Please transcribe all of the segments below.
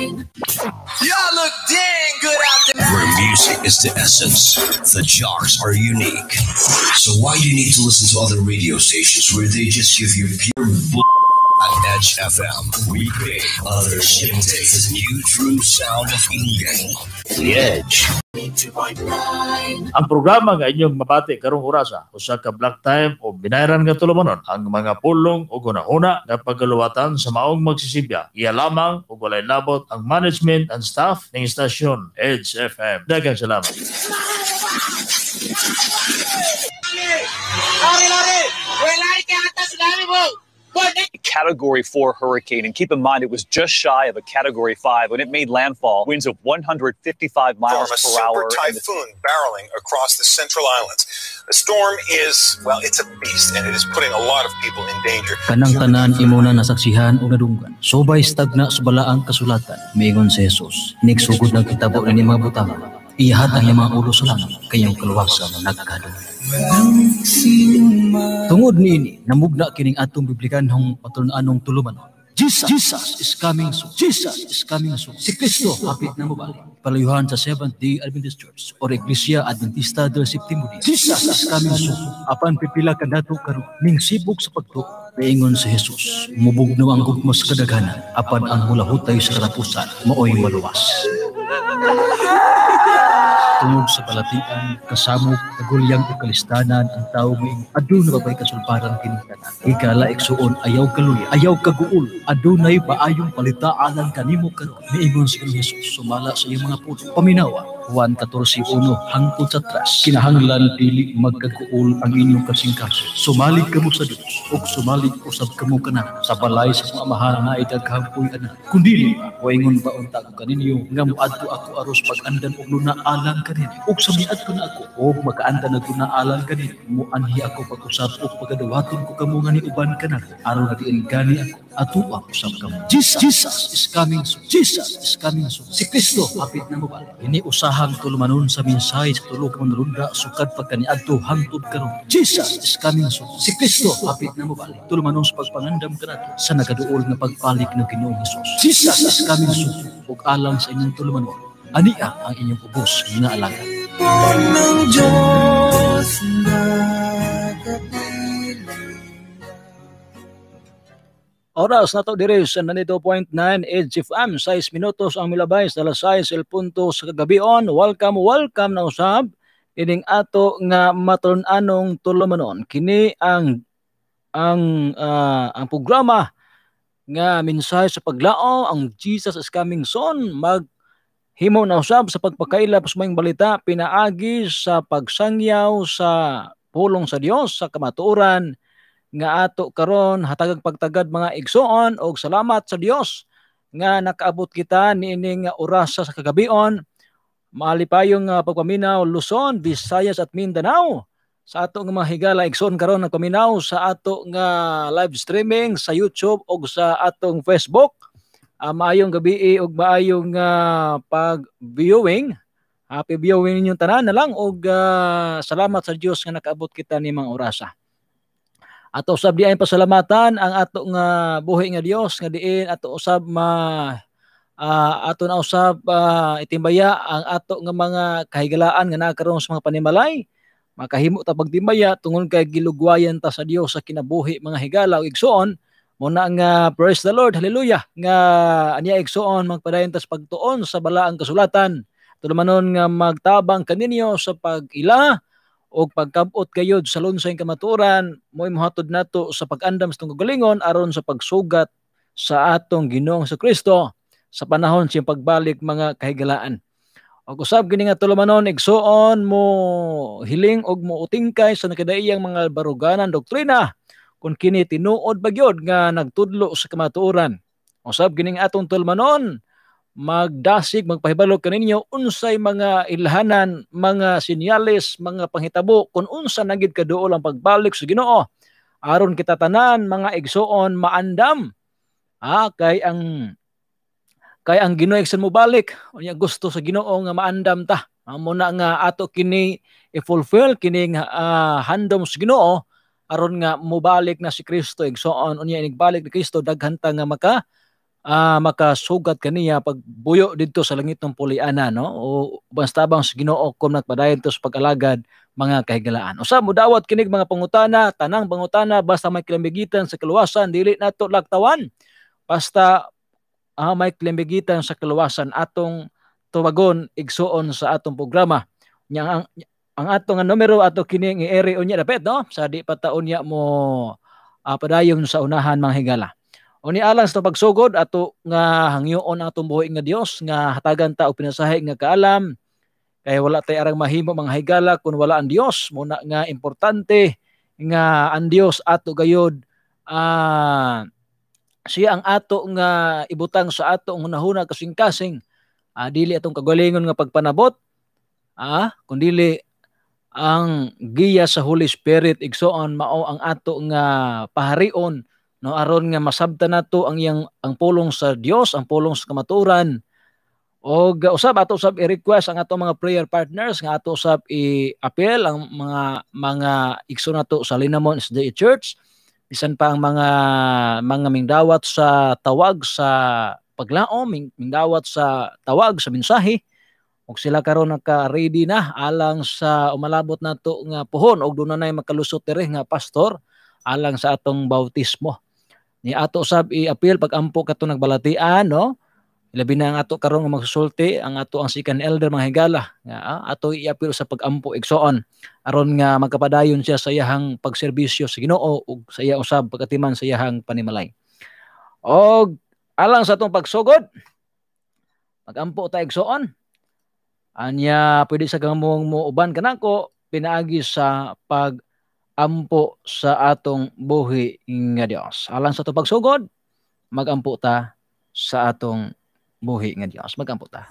Y'all look dang good out there. Where music is the essence, the jars are unique. So why do you need to listen to other radio stations where they just give you pure bull? at Edge FM. We Weekday, other showcases new true sound of Indian. The Edge. Ang programa nga inyong mabati karong orasa ah. usa ka black time o binayran nga tulumanon ang mga pulong o gunahuna nga pagkaluwatan sa maong magsisibya. Iya lamang o walay labot ang management and staff ng istasyon Edge FM. Daghang salamat. Lari, lari! Welay kaya atas lari, bong! Category 4 hurricane. And keep in mind, it was just shy of a Category 5 when it made landfall. Winds of 155 miles per super hour. super typhoon the- barreling across the Central Islands. The storm is, well, it's a beast and it is putting a lot of people in danger. Kanang tanan imo na nasaksihan o nadunggan. Sobay stagna sa balaang kasulatan. Miingon si Jesus. Nagsugod ng kitabo ni mga butang? Iyahat ang mga ulo sa langit. Kayang kaluwasa na nagkadunggan. Tungod niini, namugna kining atong biblikanhong patulananong tuluman. Jesus, Jesus is coming soon. Jesus is coming soon. Si Kristo, hapit na mabalik. Palayuhan sa Seventh-day Adventist Church or Iglesia Adventista del Septimo Day. Jesus is coming soon. Apan pipila ka nato karon, mingsibok sa pagtuo. Paingon sa Jesus, mubog na ang gugma sa kadaghanan, apan ang mulahutay sa katapusan, maoy maluwas tungod sa balatian, kasamok, kagulyang o kalistanan ang tao may aduna babay kasulbaran kining tanan. iksuon ayaw kaluya, ayaw kaguol, adunay baayong palitaan ang kanimo karon. Niingon si Hesus sumala sa iyong mga puno, paminawa Juan 14.1 hangtod sa tras. Kinahanglan dili magkaguol ang inyong kasingkaso. Sumalig kamo sa Dios ug sumalig usab kamo kana sa balay sa mga mahal na idaghampoy ana. Kundi waingon ba unta ko kaninyo nga moadto ako aros pag-andan og luna alang kanin. Ug sa miadto na ako og makaanda na luna alang kanin. Muanhi ako pag-usab ug pagadawaton ko kamo ni uban kana aron na diin gani ako atua usab kamo. Jesus, Jesus is coming soon. Jesus is coming soon. Si Kristo hapit na mabal. Ini usahang tulumanon sa mensahe sa tulog man runda sukad pagkaniadto hangtod karon. Jesus is coming soon. Si Kristo hapit na mabal. Tulumanon sa pagpangandam kanato sa nagaduol na pagpalik ng Ginoong Hesus. Jesus is coming soon. Ug alang sa inyong tulumanon, ania ang inyong ubos nga alaga. Ng Diyos na Oras na to diri sa 92.9 HFM. 6 minutos ang milabay sa alas 6 el punto sa kagabion. Welcome, welcome na usab. Ining ato nga matron-anong tulumanon. Kini ang ang uh, ang programa nga mensahe sa paglao ang Jesus is coming soon mag himo na usab sa pagpakailap sa mga balita pinaagi sa pagsangyaw sa pulong sa Dios sa kamatuoran nga ato karon hatagag pagtagad mga igsoon og salamat sa Dios nga nakaabot kita niining oras sa kagabion maali payong uh, ah, pagpaminaw Luzon, Visayas at Mindanao sa ato nga mga higala igsoon karon nagpaminaw sa ato nga live streaming sa YouTube og sa atong Facebook uh, maayong gabi eh, og maayong uh, pag-viewing Happy viewing ninyong tanan na lang og uh, salamat sa Dios nga nakaabot kita ni mga orasa. Ato usab di pasalamatan ang ato nga buhi nga Dios nga diin ato usab ma uh, ato na usab uh, itimbaya ang ato nga mga kahigalaan nga naa sa mga panimalay. Makahimo ta pagtimbaya tungod kay gilugwayan ta sa Dios sa kinabuhi mga higala ug igsoon. Muna nga praise the Lord, hallelujah, nga aniya igsoon magpadayon tas pagtuon sa balaang kasulatan. Tulumanon nga magtabang kaninyo sa pagila ila o pagkabot gayod sa lunsay kamaturan mo imuhatod to sa pag-andam sa kagalingon aron sa pagsugat sa atong Ginoong sa Kristo sa panahon siyang pagbalik mga kahigalaan. Og usab gini nga tulumanon igsuon mo hiling og mo utingkay sa nakadaiyang mga baruganan doktrina kung kini tinuod bagyod nga nagtudlo sa kamatuoran. Usab gining atong tulumanon magdasig, magpahibalo kaninyo unsay mga ilhanan, mga sinyalis, mga panghitabo kun unsa nagid kaduol ang pagbalik sa Ginoo. Aron kita tanan mga igsoon maandam. Ah, kay ang kay ang Ginoo ikson mo balik. Unya gusto sa Ginoo nga maandam ta. Amo na nga ato kini i-fulfill kining uh, ah, handom sa Ginoo aron nga mubalik na si Kristo igsoon unya inigbalik ni Kristo daghan ta nga maka uh, makasugat kaniya pag buyo didto sa langit ng puliana no o bastabang sa Ginoo kom nagpadayon to sa pag mga kahigalaan usa mo dawat kinig mga pangutana tanang pangutana basta may kilambigitan sa kaluwasan dili nato lagtawan basta uh, may kilambigitan sa kaluwasan atong tuwagon igsuon sa atong programa nya ang, ang atong numero ato kining ngi ere unya dapat no sa di pataon ya mo uh, padayon sa unahan mga higala o ni alang sa pagsugod ato nga hangyoon ang atong buhi nga Dios nga hatagan ta og pinasahi nga kaalam kay wala tay arang mahimo mga higala kun wala ang Dios mo na nga importante nga ang Dios ato gayod uh, siya ang ato nga ibutang sa ato ang hunahuna kasing-kasing uh, dili atong kagalingon nga pagpanabot ah uh, dili ang giya sa Holy Spirit igsoon mao ang ato nga paharion no aron nga masabta nato ang iyang ang pulong sa Dios ang pulong sa kamatuoran og uh, usab ato usab i-request ang ato mga prayer partners nga ato usab i-appeal ang mga mga igso nato sa Linamon SDA Church bisan pa ang mga mga mingdawat sa tawag sa paglaom ming, mingdawat sa tawag sa mensahe og sila karon naka-ready na alang sa umalabot nato nga puhon og dunay makalusot dire nga pastor alang sa atong bautismo Ni ato usab i-appeal pag ampo kato nagbalatian, no? Labi na ang ato karon nga magsusulti ang ato ang sikan elder mga higala nga ah, ato iapil sa pagampo igsoon aron nga magkapadayon siya sa iyahang pagserbisyo sa Ginoo ug sa iya usab pagkatiman sa iyahang panimalay. Og alang sa atong pagsugod pagampo ta igsoon anya pwede sa gamong mo uban kanako pinaagi sa pag ampo sa atong buhi nga Dios. Alang sa tupag sugod, magampo ta sa atong buhi nga Dios. Magampo ta.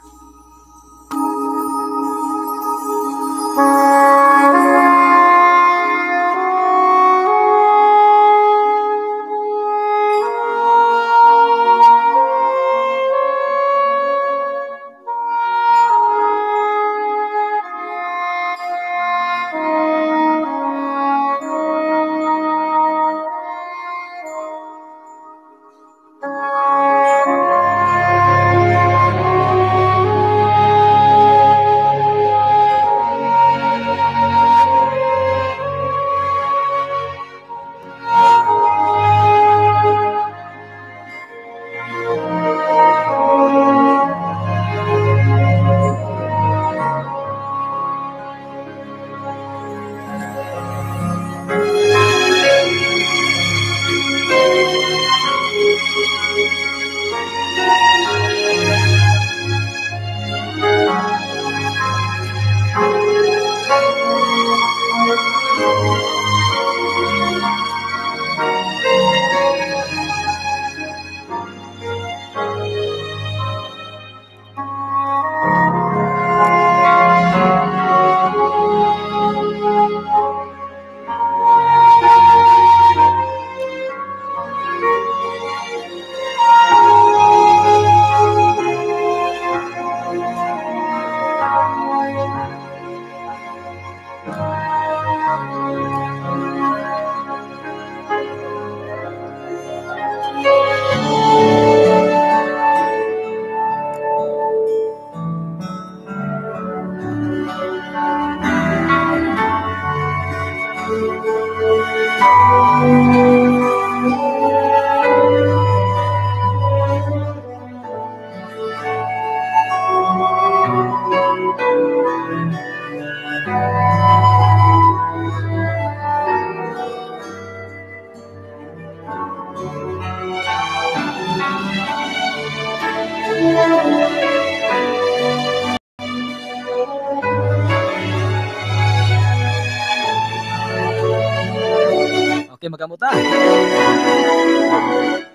makamuta.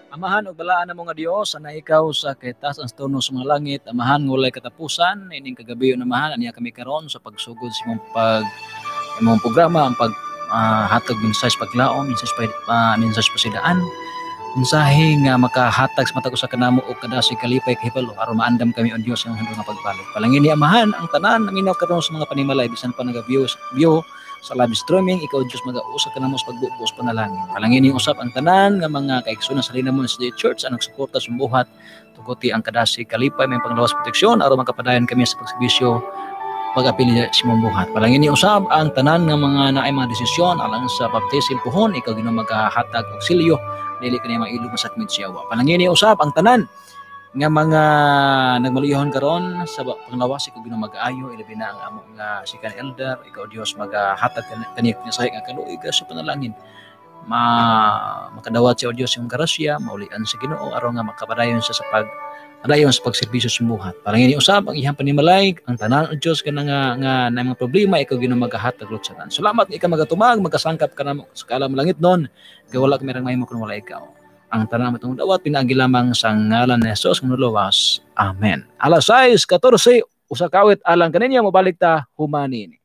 Amahan og balaan namo nga Dios ana ikaw sa kitas ang tono sa mga langit. Amahan ngulay katapusan ining kagabi na amahan aniya kami karon sa pagsugod sa imong pag imong programa ang pag uh, hatag mensahe paglaom, mensahe pa uh, ah, mensahe pasidaan. Mensahe nga makahatag sa mata ko sa kanamo o kada kadasi kalipay kahibalo aron maandam kami o Dios ang handong nga pagbalik. Palangin ni amahan ang tanan ang inaw karon sa mga panimalay bisan pa naga views view sa live streaming. Ikaw, Diyos, mag-ausap ka na sa pagbubos panalangin. Palangin yung usap ang tanan ng mga kaiksuna sa linamon sa church ang nagsuporta sa buhat. Tuguti ang kadasi kalipay may panglawas proteksyon aron makapadayon kami sa pagsibisyo pag-apili si mong buhat. Palangin ni usab ang tanan ng mga naay mga desisyon alang sa baptism puhon ikaw ginoo maghahatag og silyo dili kini mailog sa sakmit siyawa. Palangin ni usab ang tanan nga mga nagmalihon karon sa panglawas ikaw ginoo magaayo ilabi na ang amo nga si kan elder ikaw Dios magahatag kaniya pinasahi nga kaluig sa panalangin ma makadawat si Dios yung karasya maulian sa Ginoo aron nga makapadayon siya sa pag adayon sa pagserbisyo sa buhat parang ngini usab ang iyang panimalay ang tanan o Dios kana ah, nga nga na mga problema ikaw Ginoo magahatag lot salamat ikaw magatumag magkasangkap ka sa kalam langit noon kay wala kami rang mahimo kun wala ikaw ang tanan matong dawat pinaagi lamang sa ngalan ni Jesus Amen. Alas 6:14 usa kawit alang kaninyo mabalik ta humanin.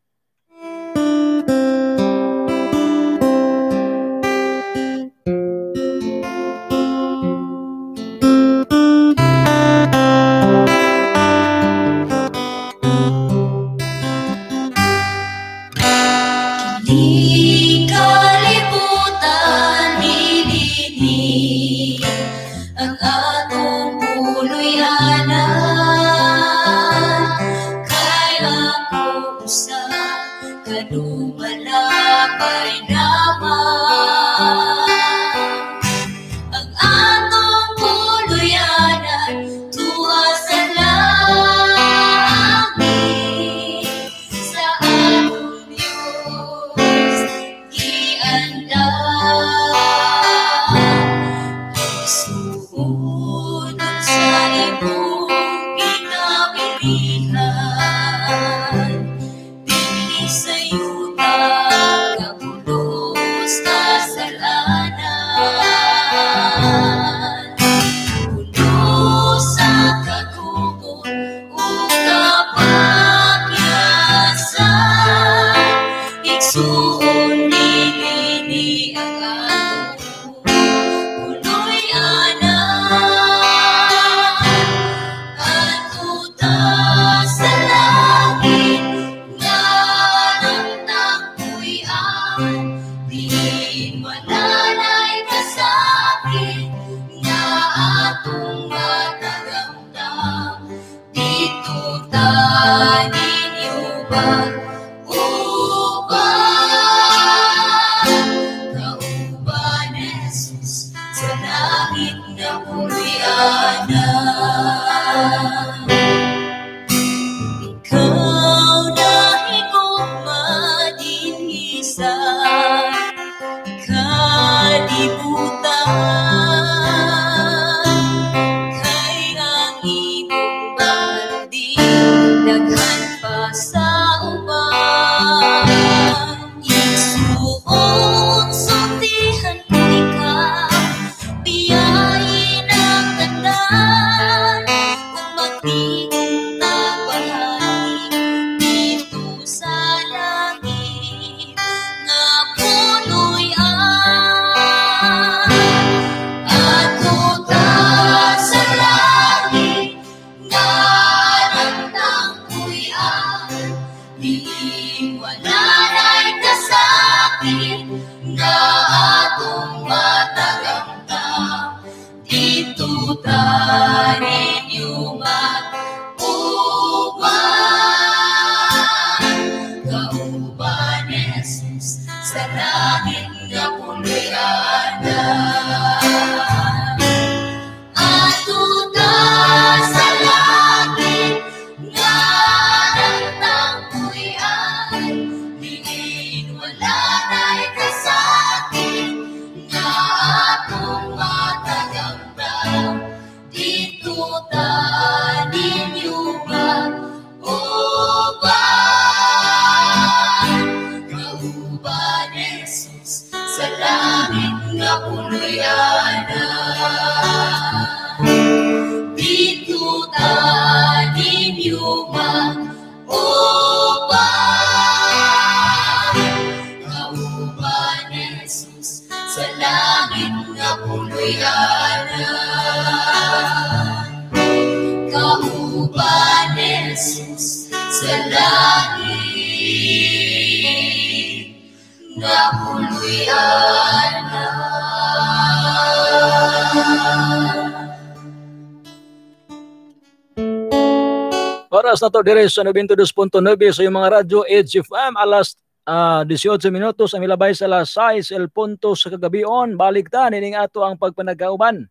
Oras na to dire sa 92.9 sa iyong mga radyo, HFM, alas uh, ah, 18 minutos ang ilabay sa alas 6 El Punto sa kagabion. ta, nining ato ang pagpanagauban.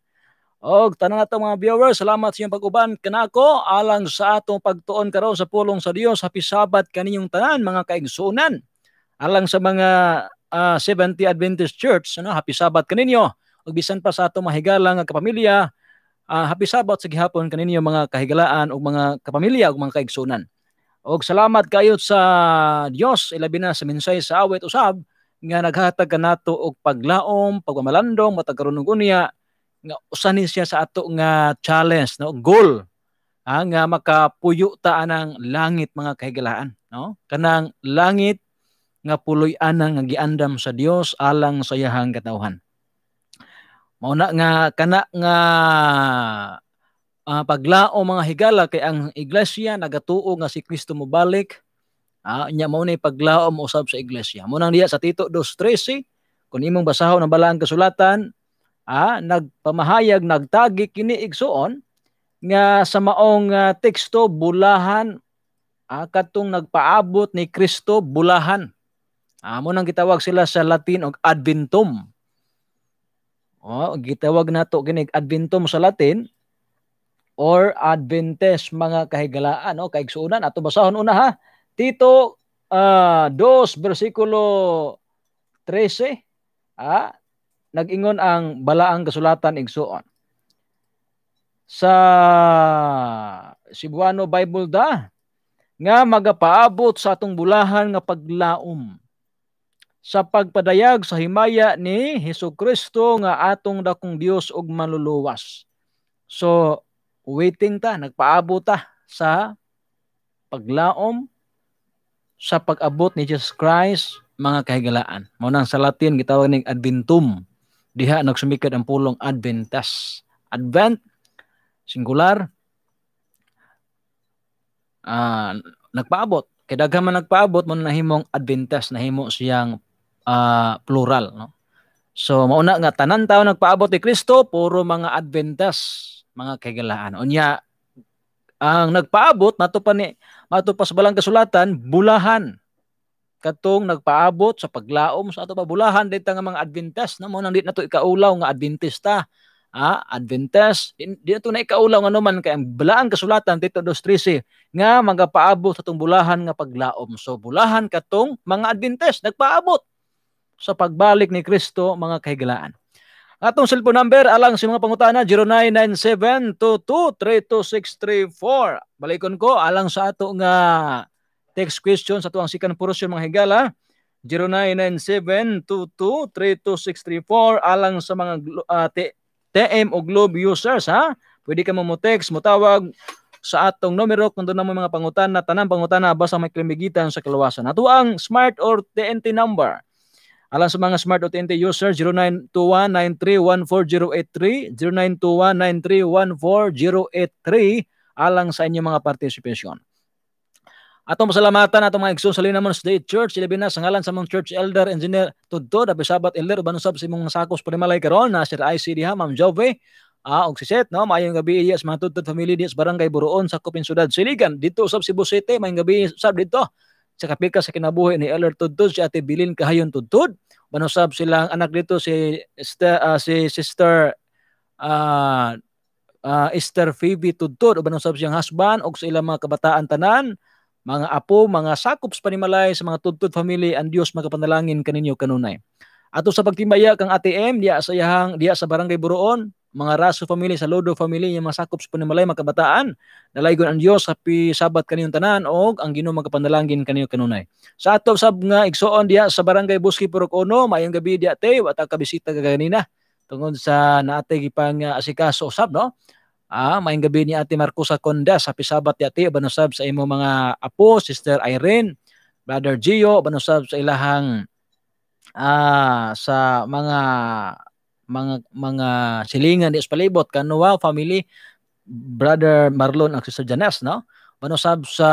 Og tanan ato mga viewers, salamat sa inyong pag-uban kanako alang sa atong pagtuon karon sa pulong sa Dios happy Sabat kaninyong tanan mga kaigsuonan. Alang sa mga uh, ah, 70 Adventist Church, ano, happy Sabat kaninyo. Ug bisan pa sa atong mahigalang kapamilya, Uh, happy Sabat sa gihapon kaninyo mga kahigalaan o mga kapamilya o mga kaigsunan. O salamat kayo sa Dios ilabi na sa minsay sa awit usab nga naghatag kanato og paglaom, pagmamalandong, matagkaron og unya nga usanin siya sa ato nga challenge no goal ha, nga makapuyo ta anang langit mga kahigalaan no kanang langit nga puloy anang nga giandam sa Dios alang sa iyahang katawhan mauna nga kana nga uh, ah, paglao mga higala kay ang iglesia nagatuo nga si Kristo mobalik ah, nya mao ni paglao mo usab sa iglesia mo nang diya sa Tito 2:13 kun imong basahon ang balaang kasulatan ah, nagpamahayag nagtagi kini igsuon nga sa maong uh, teksto bulahan ah, katong nagpaabot ni Kristo bulahan ah, mo nang gitawag sila sa Latin og adventum Oh, gitawag nato kinig Adventum sa Latin or Adventes mga kahigalaan o oh, kaigsuunan ato basahon una ha. Tito uh, ah, 2 versikulo 13 ah, nagingon ang balaang kasulatan igsuon. Sa Cebuano Bible da nga magapaabot sa atong bulahan nga paglaom sa pagpadayag sa himaya ni Hesus Kristo nga atong dakong Dios ug manluluwas. So waiting ta, nagpaabot ta sa paglaom sa pag-abot ni Jesus Christ mga kahigalaan. Mao nang sa Latin gitawag ning Adventum. Diha nagsumikad ang pulong Adventus. Advent singular uh, nagpaabot kay daghan man nagpaabot mo nahimong Adventus nahimo siyang uh, plural no so mauna nga tanan tao nagpaabot ni Kristo puro mga Adventas mga kagalaan unya ang nagpaabot matupan ni matupas balang kasulatan bulahan katong nagpaabot sa paglaom sa ato pa bulahan dito nga mga Adventist na mo nang di na ikaulaw nga Adventista ha Adventist, di, di na ikaulaw nga naman kay ang balang kasulatan dito 13 nga mga paabot sa itong bulahan nga paglaom. So bulahan katong mga Adventist, nagpaabot sa pagbalik ni Kristo mga kahigalaan. Atong cellphone number alang sa mga pangutana 099722326334. Balikon ko alang sa ato nga text question sa tuang sikan portion mga higala 099722326334 alang sa mga uh, ah, TM o Globe users ha. Pwede ka mo mo-text, mo tawag sa atong numero kung doon mga pangutana, tanang pangutana basta may klimigitan sa kaluwasan. Ato ang smart or TNT number Alang sa mga Smart OTNT user, 0921-9314083, 0921-9314083, alang sa inyong mga participation. Atong pasalamatan atong mga igsoon sa linamon sa Day Church, ilabi na sa ngalan sa mong church elder, engineer Tudto, dapat sabat elder, banusab sa imong sakos panimalay karon na sir IC diha, Ma'am Jove, Ah, og si Seth, no? Maayong gabi iya yes, mga tutod family diya sa barangay Buruon sa Kupin Sudad, Siligan. Dito usab Cebu City, maayong gabi usab dito sa kapika sa kinabuhi ni Elder Tudtod si Ate Bilin kahayon Tudtod. Manusab silang anak dito si uh, si Sister uh, uh, Esther Phoebe Tudtod o manusab siyang husband og sa ilang mga kabataan tanan mga apo, mga sakop sa panimalay sa mga tudtod family ang Dios magapanalangin kaninyo kanunay. Ato sa pagtimbaya kang ATM diya sa yahang diya sa barangay Buroon mga Raso family, sa Lodo family, yung masakop sa panimalay makabataan, dalaygon ang Dios sa pisabat kaniyong tanan o ang Ginoo magkapandalangin kaniyo kanunay. Sa ato sab nga igsuon diya sa barangay Buski Purok Uno, mayong gabi diya te wa ta kabisita kanina tungod sa naatay gipang uh, ah, asikaso sab no. Ah, mayong gabi ni Ate Marcosa Conda sa pisabat diya te banusab sa imo mga apo, Sister Irene, Brother Gio, banusab sa ilahang ah, sa mga mga mga silingan di palibot kano wow family brother Marlon ang sister Janes no Bano sab sa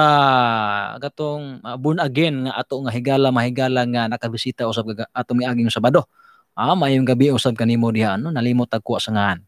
gatong uh, born again nga ato nga higala mahigala nga nakabisita usab ato miaging Sabado. Ah, mayong gabi usab kanimo diha no nalimot agko sa ngahan.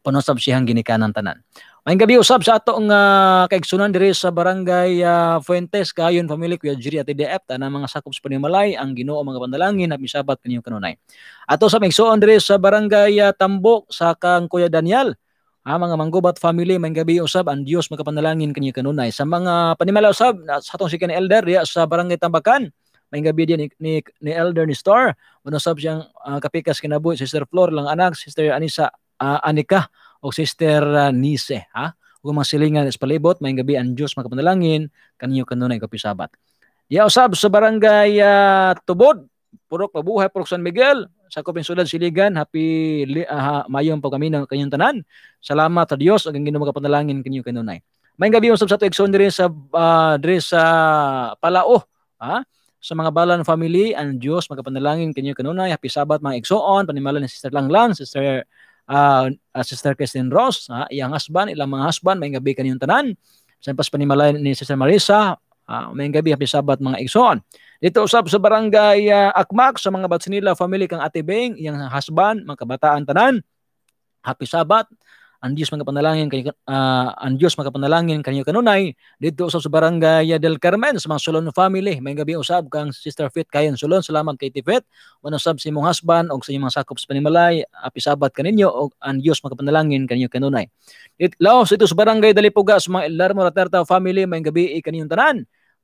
Panosab siyang ginikanan tanan. Maayong gabi usab sa atong uh, kaigsunan diri sa barangay uh, Fuentes kayon family Kuya Jiri at DF na mga sakop sa panimalay ang Ginoo mga panalangin at misabat kaniyong kanunay. Ato sa maigsuon diri sa barangay uh, ah, Tambok sa kang Kuya Daniel. Ha, mga manggubat family maayong gabi usab ang Dios makapanalangin kaniyong kanunay. Sa mga panimalay usab sa atong si elder diya sa barangay Tambakan. Maayong gabi din ni, ni, ni elder ni Star. Uno sab siyang uh, kapikas kinabuhi Sister Flor lang anak Sister Anisa uh, Anika o Sister uh, Nise, ha? O mga silingan sa palibot, may gabi ang Diyos makapanalangin, kaninyo kanunay kapisabat. Ya usab sa barangay uh, Tubod, Purok Pabuhay, Purok San Miguel, sa Kopinsulan, Siligan, happy uh, mayong pagkaminang kanyang tanan. Salamat sa Dios, agang ginoo makapanalangin kaninyo kanunay. May gabi usab sa to Exxon sa uh, diri sa Palao, ha? Sa mga balan family, ang Dios magapanalangin kanyo kanunay. Happy Sabat mga Exxon, panimalan ni Sister Langlan, Sister uh, uh, Sister Christine Ross, uh, iyang husband, ilang mga husband, may gabi kanyang tanan. Sampas pas panimalayan ni Sister Marisa, uh, may gabi, happy sabat mga igsoon. Dito usab sa barangay uh, Akmak, sa mga Batsinila family kang Ate Beng, iyang husband, mga kabataan tanan. Happy sabat, ang Dios magapanalangin kanyo uh, ang Dios magapanalangin kanyo kanunay didto usab sa barangay del Carmen sa mga Solon family may gabi usab kang Sister Fit kayon Solon salamat kay Tifet wala usab si imong husband og sa imong sakop sa panimalay api sabat kaninyo og ang Dios magapanalangin kanyo kanunay it laos ito sa barangay Dalipuga sa mga Larmo Ratarta family may gabi kaninyong tanan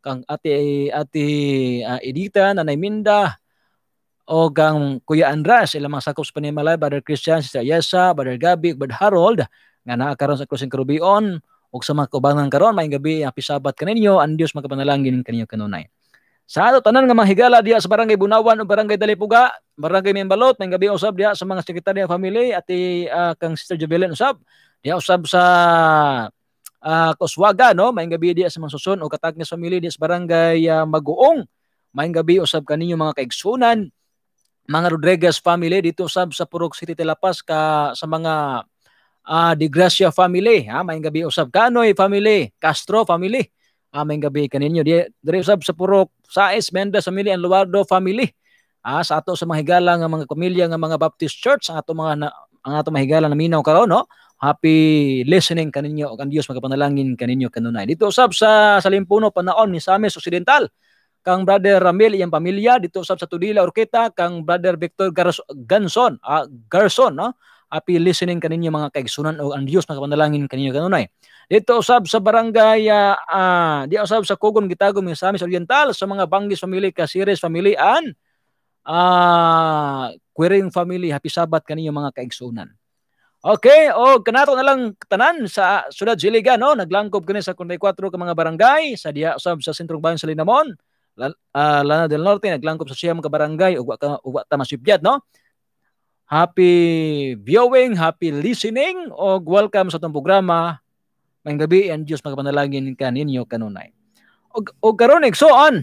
kang ate ate uh, ah, Edita nanay Minda o gang Kuya Andras, ilang mga sakop sa panimalay, Brother Christian, Sister Yesa, Brother Gabi, Brother Harold, nga naa sa Crossing Karubion, o sa mga kubangan karon maayong gabi, happy sabat kaninyo, ang Dios makapanalangin kaninyo kanunay. Sa ato tanan nga mga higala diya sa Barangay Bunawan o Barangay Dalipuga, Barangay Membalot, maayong gabi usab diya sa mga sekretarya family at uh, ah, kang Sister Jabelen usab, diya usab sa uh, ah, Kuswaga, no? Maayong gabi diya sa mga susun o katag nga family diya sa Barangay uh, Maguong, maayong gabi usab kaninyo mga kaigsunan, mga Rodriguez family dito sab sa Purok City Telapas ka sa mga uh, ah, Di Gracia family ha ah, may gabi usab Kanoy family Castro family ha ah, may gabi kaninyo di diri usab sa Purok Saes Mendez family and Luardo family ha sa ato sa mga higala nga mga pamilya nga mga Baptist Church ang ato mga na, ang ato mahigala na minaw karon no happy listening kaninyo ug ang Dios magapanalangin kaninyo kanunay dito usab sa Salimpuno panaon ni Samis Occidental kang brother Ramil iyang pamilya dito usab sa Tudila Orkita kang brother Victor Garson uh, ah, Garson no api listening kaninyo mga kaigsunan o ang Dios nakapanalangin kaninyo kanunay. Dito usab sa barangay uh, di usab sa Kugon Gitagom sa Amis Oriental sa mga Banggis family ka series family an uh, Quirin family happy sabat kaninyo mga kaigsunan. Okay, o kanato na lang tanan sa sulod Siliga no naglangkob kini sa 44 ka mga barangay sa diha sa sentrong bayan sa Linamon uh, Lana del Norte naglangkop sa siyam kabarangay, barangay ug ka ug ta masibyad no Happy viewing, happy listening ug welcome sa tong programa. Mayong gabi and Dios magapanalangin kaninyo kanunay. Og og karon on.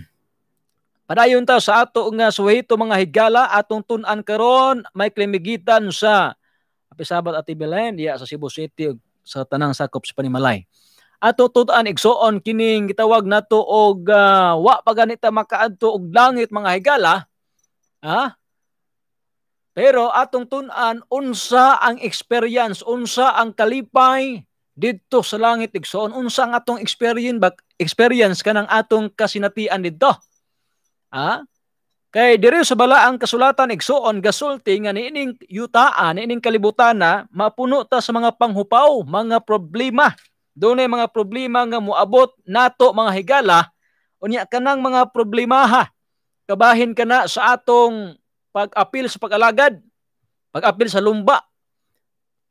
Padayon ta sa ato nga suwito mga higala atong tun-an karon may klimigitan sa Apisabat at Ibelen diya sa Cebu City sa tanang sakop sa Panimalay ato tutaan igsoon kining gitawag nato og uh, wa pa ganita makaadto og langit mga higala ha pero atong tun unsa ang experience unsa ang kalipay didto sa langit igsoon unsa ang atong experience bak experience kanang atong kasinatian didto ha kay diri sa bala ang kasulatan igsoon gasulti nga niining yutaan niining kalibutan na mapuno ta sa mga panghupaw mga problema doon mga problema nga muabot nato mga higala, unya kanang mga problemaha. Kabahin ka na sa atong pag-apil sa pag-alagad, pag-apil sa lumba.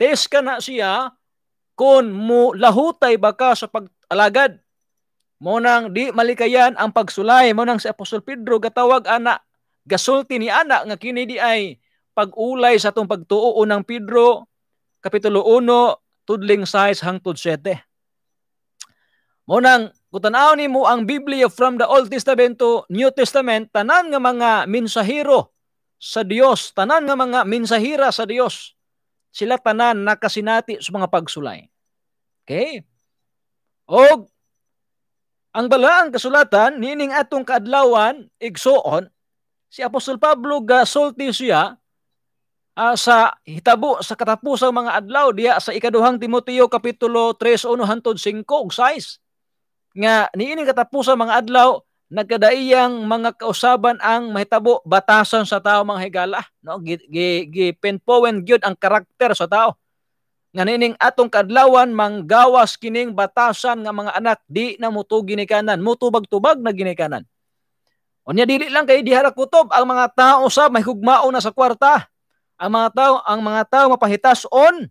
Test ka na siya kung mo lahutay ba ka sa pag-alagad. Mo di malikayan ang pagsulay mo si Apostol Pedro gatawag ana gasulti ni ana nga kini di ay pag-ulay sa atong pagtuo unang Pedro kapitulo 1 tudling size hangtod 7. Munang kutanaw ni mo ang Biblia from the Old Testament to New Testament tanan nga mga minsahiro sa Dios, tanan nga mga minsahira sa Dios. Sila tanan nakasinati sa mga pagsulay. Okay? Og ang balaang kasulatan nining atong kaadlawan igsuon si Apostol Pablo gasulti siya uh, sa hitabo sa katapusang mga adlaw diya sa ikaduhang Timoteo kapitulo 3:1 hangtod 5 6 nga niining katapusan mga adlaw nagkadaiyang mga kausaban ang mahitabo batasan sa tao mga higala no gipenpowen gyud ang karakter sa tao nga nining atong kadlawan manggawas kining batasan nga mga anak di na muto ginikanan mutubag-tubag na ginikanan unya dili lang kay dihara kutob ang mga tao sa may hugmao na sa kwarta ang mga tao ang mga tao mapahitas on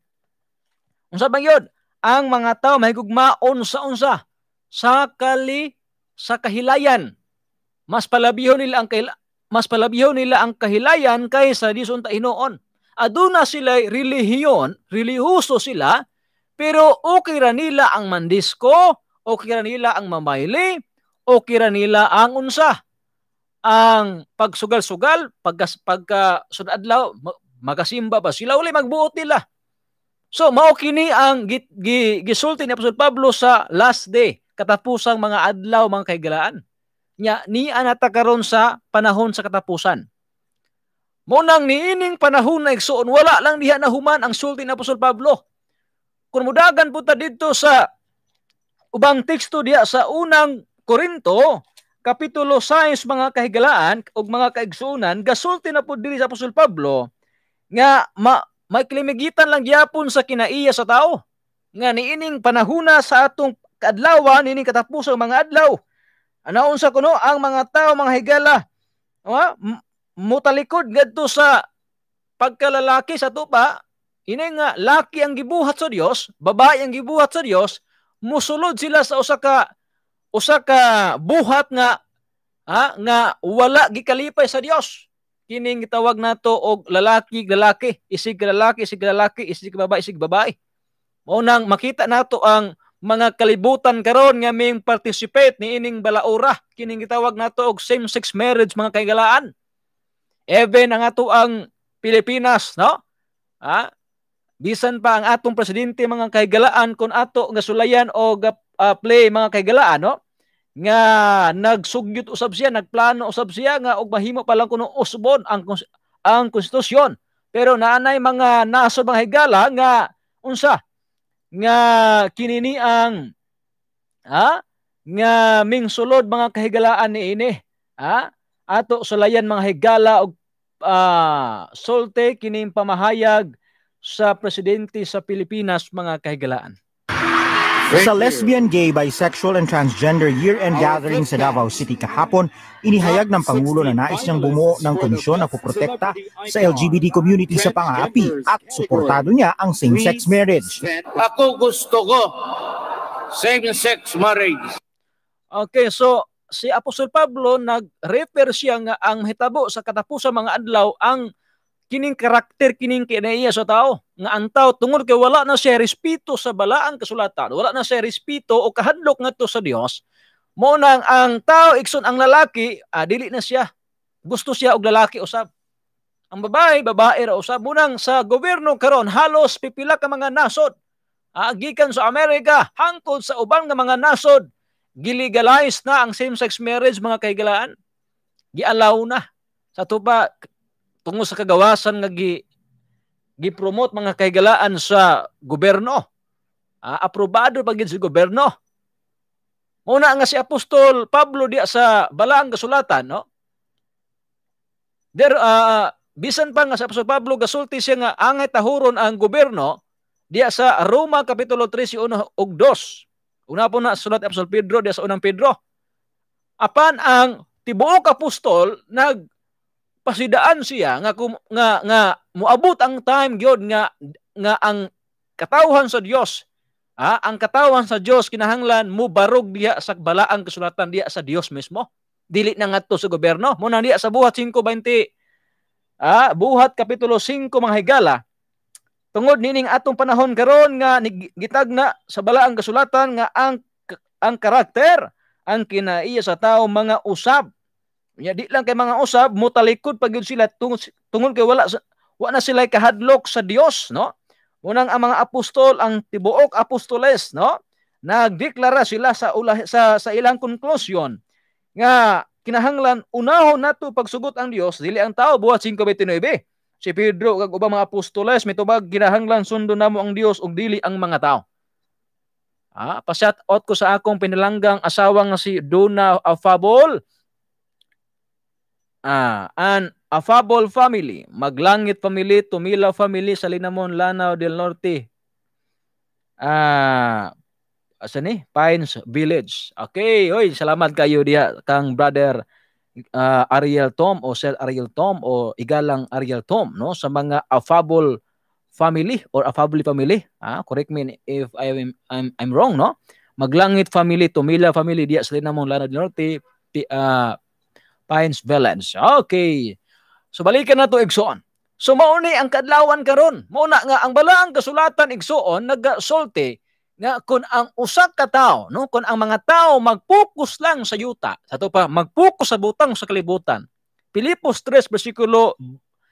unsa bang yun ang mga tao may gugmaon sa unsa sa kali sa kahilayan. Mas palabiho nila ang kahila, mas palabiho nila ang kahilayan kaysa di sunta Hinoon. Aduna sila relihiyon, relihuso sila, pero okay ra nila ang mandisko, okay ra nila ang mamayli, okay ra nila ang unsa. Ang pagsugal-sugal, pagkas, pagka sunadlaw, magasimba ba sila uli magbuot nila. So mao kini ang gisulti ni Apostol Pablo sa last day katapusang mga adlaw mga kaigalaan. Nya ni anata karon sa panahon sa katapusan. munang niining panahon na igsuon wala lang diha na human ang sulti ni Apostol Pablo. Kun mudagan puta ta sa ubang teksto diha sa unang Korinto kapitulo 6 mga kahigalaan ug mga kaigsuonan gasulti na pud diri sa Apostol Pablo nga ma maklimigitan lang gyapon sa kinaiya sa tao nga niining panahuna sa atong adlaw ah, nini katapusang mga adlaw. Anaon sa kuno ang mga tao mga higala. Wa mutalikod ngadto sa pagkalalaki sa tupa, ini nga laki ang gibuhat sa Dios, babae ang gibuhat sa Dios, musulod sila sa usa ka usa ka buhat nga ha, nga wala gikalipay sa Dios. Kining gitawag nato og lalaki lalaki, isig lalaki, isig lalaki, isig babae, isig babae. Mao nang makita nato ang mga kalibutan karon nga ming participate ni ining balaura kining gitawag nato og same-sex marriage mga kaigalaan. Even ang ato ang Pilipinas, no? Ha? Bisan pa ang atong presidente mga kaigalaan kun ato nga sulayan og uh, ah, play mga kaigalaan, no? Nga nagsugyot usab siya, nagplano usab siya nga og mahimo pa lang kuno usbon ang ang konstitusyon. Pero naanay mga nasod mga higala nga unsa nga kinini ang ha nga mingsulod mga kahigalaan ni ini ha ato sulayan mga higala og uh, ah, solte kining pamahayag sa presidente sa Pilipinas mga kahigalaan sa lesbian, gay, bisexual, and transgender year-end gathering sa Davao City kahapon, inihayag ng Pangulo na nais niyang bumuo ng komisyon na puprotekta sa LGBT community sa pangapi at suportado niya ang same-sex marriage. Ako gusto ko same-sex marriage. Okay, so si Apostol Pablo nag-refer siya nga ang hitabo sa katapusang mga adlaw ang kining karakter kining kinaiya sa tao nga antaw tungod kay wala na siya respeto sa balaang kasulatan, wala na siya respeto o kahadlok ngadto sa Dios, mo nang ang tao ikson ang lalaki, ah, dili na siya. Gusto siya og lalaki usab. Ang babae, babae ra usab. Mo sa gobyerno karon halos pipila ka mga nasod ah, gikan sa Amerika hangtod sa ubang nga mga nasod gilegalize na ang same-sex marriage mga kaigalaan. Giallow na sa tuba, tungo sa kagawasan nga gi gipromote mga kaigalaan sa gobyerno. Ah, aprobado pagin sa gobyerno. Muna nga si Apostol Pablo diya sa balaang kasulatan, no? There, uh, ah, bisan pa nga si Apostol Pablo gasulti siya nga angay tahuron ang gobyerno diya sa Roma Kapitulo 13, 1 og 2. Una po na sulat ni Apostol Pedro diya sa unang Pedro. Apan ang tibuok apostol nag pasidaan siya nga nga nga moabot ang time gyud nga nga ang katawhan sa Dios ah, ang katawhan sa Dios kinahanglan mo barog diha sa balaang kasulatan diha sa Dios mismo dili na ngadto sa gobyerno mo na diha sa buhat 5:20 ah, buhat kapitulo 5 mga higala tungod nining atong panahon karon nga gitagna sa balaang kasulatan nga ang ang karakter ang kinaiya sa tao mga usab Nya di lang kay mga usab mutalikod pagyud sila tungod, tungod kay wala wa na sila kahadlok sa Dios, no? Unang ang mga apostol ang tibuok apostoles, no? Nagdeklara sila sa ula, sa sa ilang konklusyon nga kinahanglan unahon nato pagsugot ang Dios dili ang tao buhat 5:29. Si Pedro kag ubang mga apostoles mitubag kinahanglan sundo namo ang Dios ug dili ang mga tao. Ah, pa-shout out ko sa akong pinalanggang asawa nga si Dona Fabol. Ah, an affable family, maglangit family, tumila family sa Linamon, Lanao del Norte. Ah, asa ni? Pines Village. Okay, oy, salamat kayo diha kang brother uh, Ariel Tom o Sir Ariel Tom o Igalang Ariel Tom no sa mga affable family or affable family. Ah, correct me if I am I'm, I'm wrong, no? Maglangit family, Tumila family diya sa Linamon, Lanao del Norte. P, uh, ah, Pines Valence. Okay. So balikan na to igsoon. So mauni ang kadlawan karon. Muna nga ang balaang kasulatan igsoon nagasulti nga kun ang usa ka tawo, no, kun ang mga tawo mag-focus lang sa yuta, sa to pa mag-focus sa butang sa kalibutan. Pilipos 3 bersikulo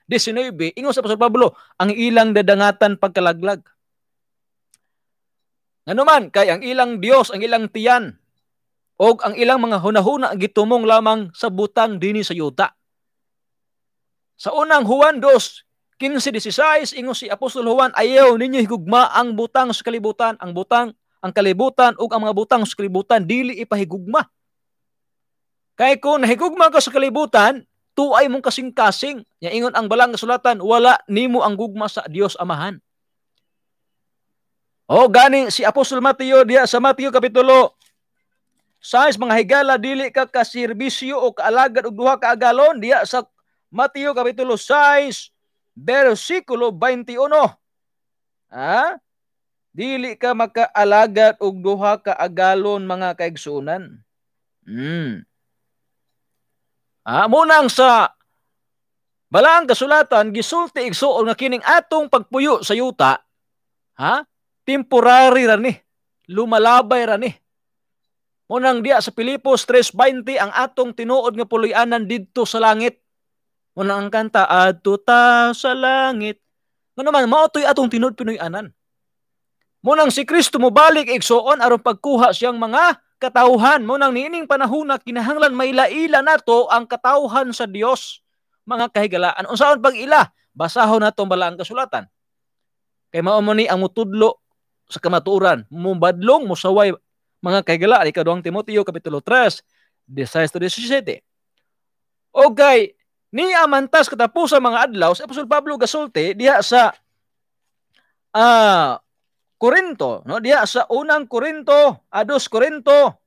19 ingon sa Apostol Pablo ang ilang dadangatan pagkalaglag. Nganuman kay ang ilang Dios, ang ilang tiyan og ang ilang mga hunahuna gitumong lamang sa butang dini sa yuta. Sa unang Juan 2:15-16 ingon si Apostol Juan ayaw ninyo higugma ang butang sa kalibutan, ang butang ang kalibutan ug ang mga butang sa kalibutan dili ipahigugma. Kay kung nahigugma ka sa kalibutan, tuay mong kasing-kasing. Nya ingon ang balang sulatan, wala nimo ang gugma sa Dios Amahan. O gani si Apostol Mateo diya sa Mateo kapitulo Sais mga higala dili ka ka serbisyo o kaalagad og duha ka agalon diya sa Mateo kapitulo 6 bersikulo 21. Ha? Dili ka makaalagad og duha ka agalon mga kaigsuonan. Mm. Ah, munang sa balaang kasulatan gisulti igsuon nga kining atong pagpuyo sa yuta ha temporary ra ni lumalabay ra ni Munang diya sa Pilipos 3.20 ang atong tinuod nga puloyanan didto sa langit. Munang ang kanta, Adto ta sa langit. Nga naman, maotoy atong tinuod pinoyanan. Munang si Kristo mubalik igsuon aron pagkuha siyang mga katauhan Munang niining panahon na kinahanglan mailaila nato ang katauhan sa Dios mga kahigalaan unsaon pag ila basahon nato balaang kasulatan kay mao mo ni ang mutudlo sa kamatuoran mumbadlong musaway mga kahigala ni kaduang Timoteo kapitulo 3 16-17. Og ni amantas katapos sa mga adlaw si Apostol Pablo Gasulte, diha sa uh, Korinto, no? Diha sa unang Korinto, ados Korinto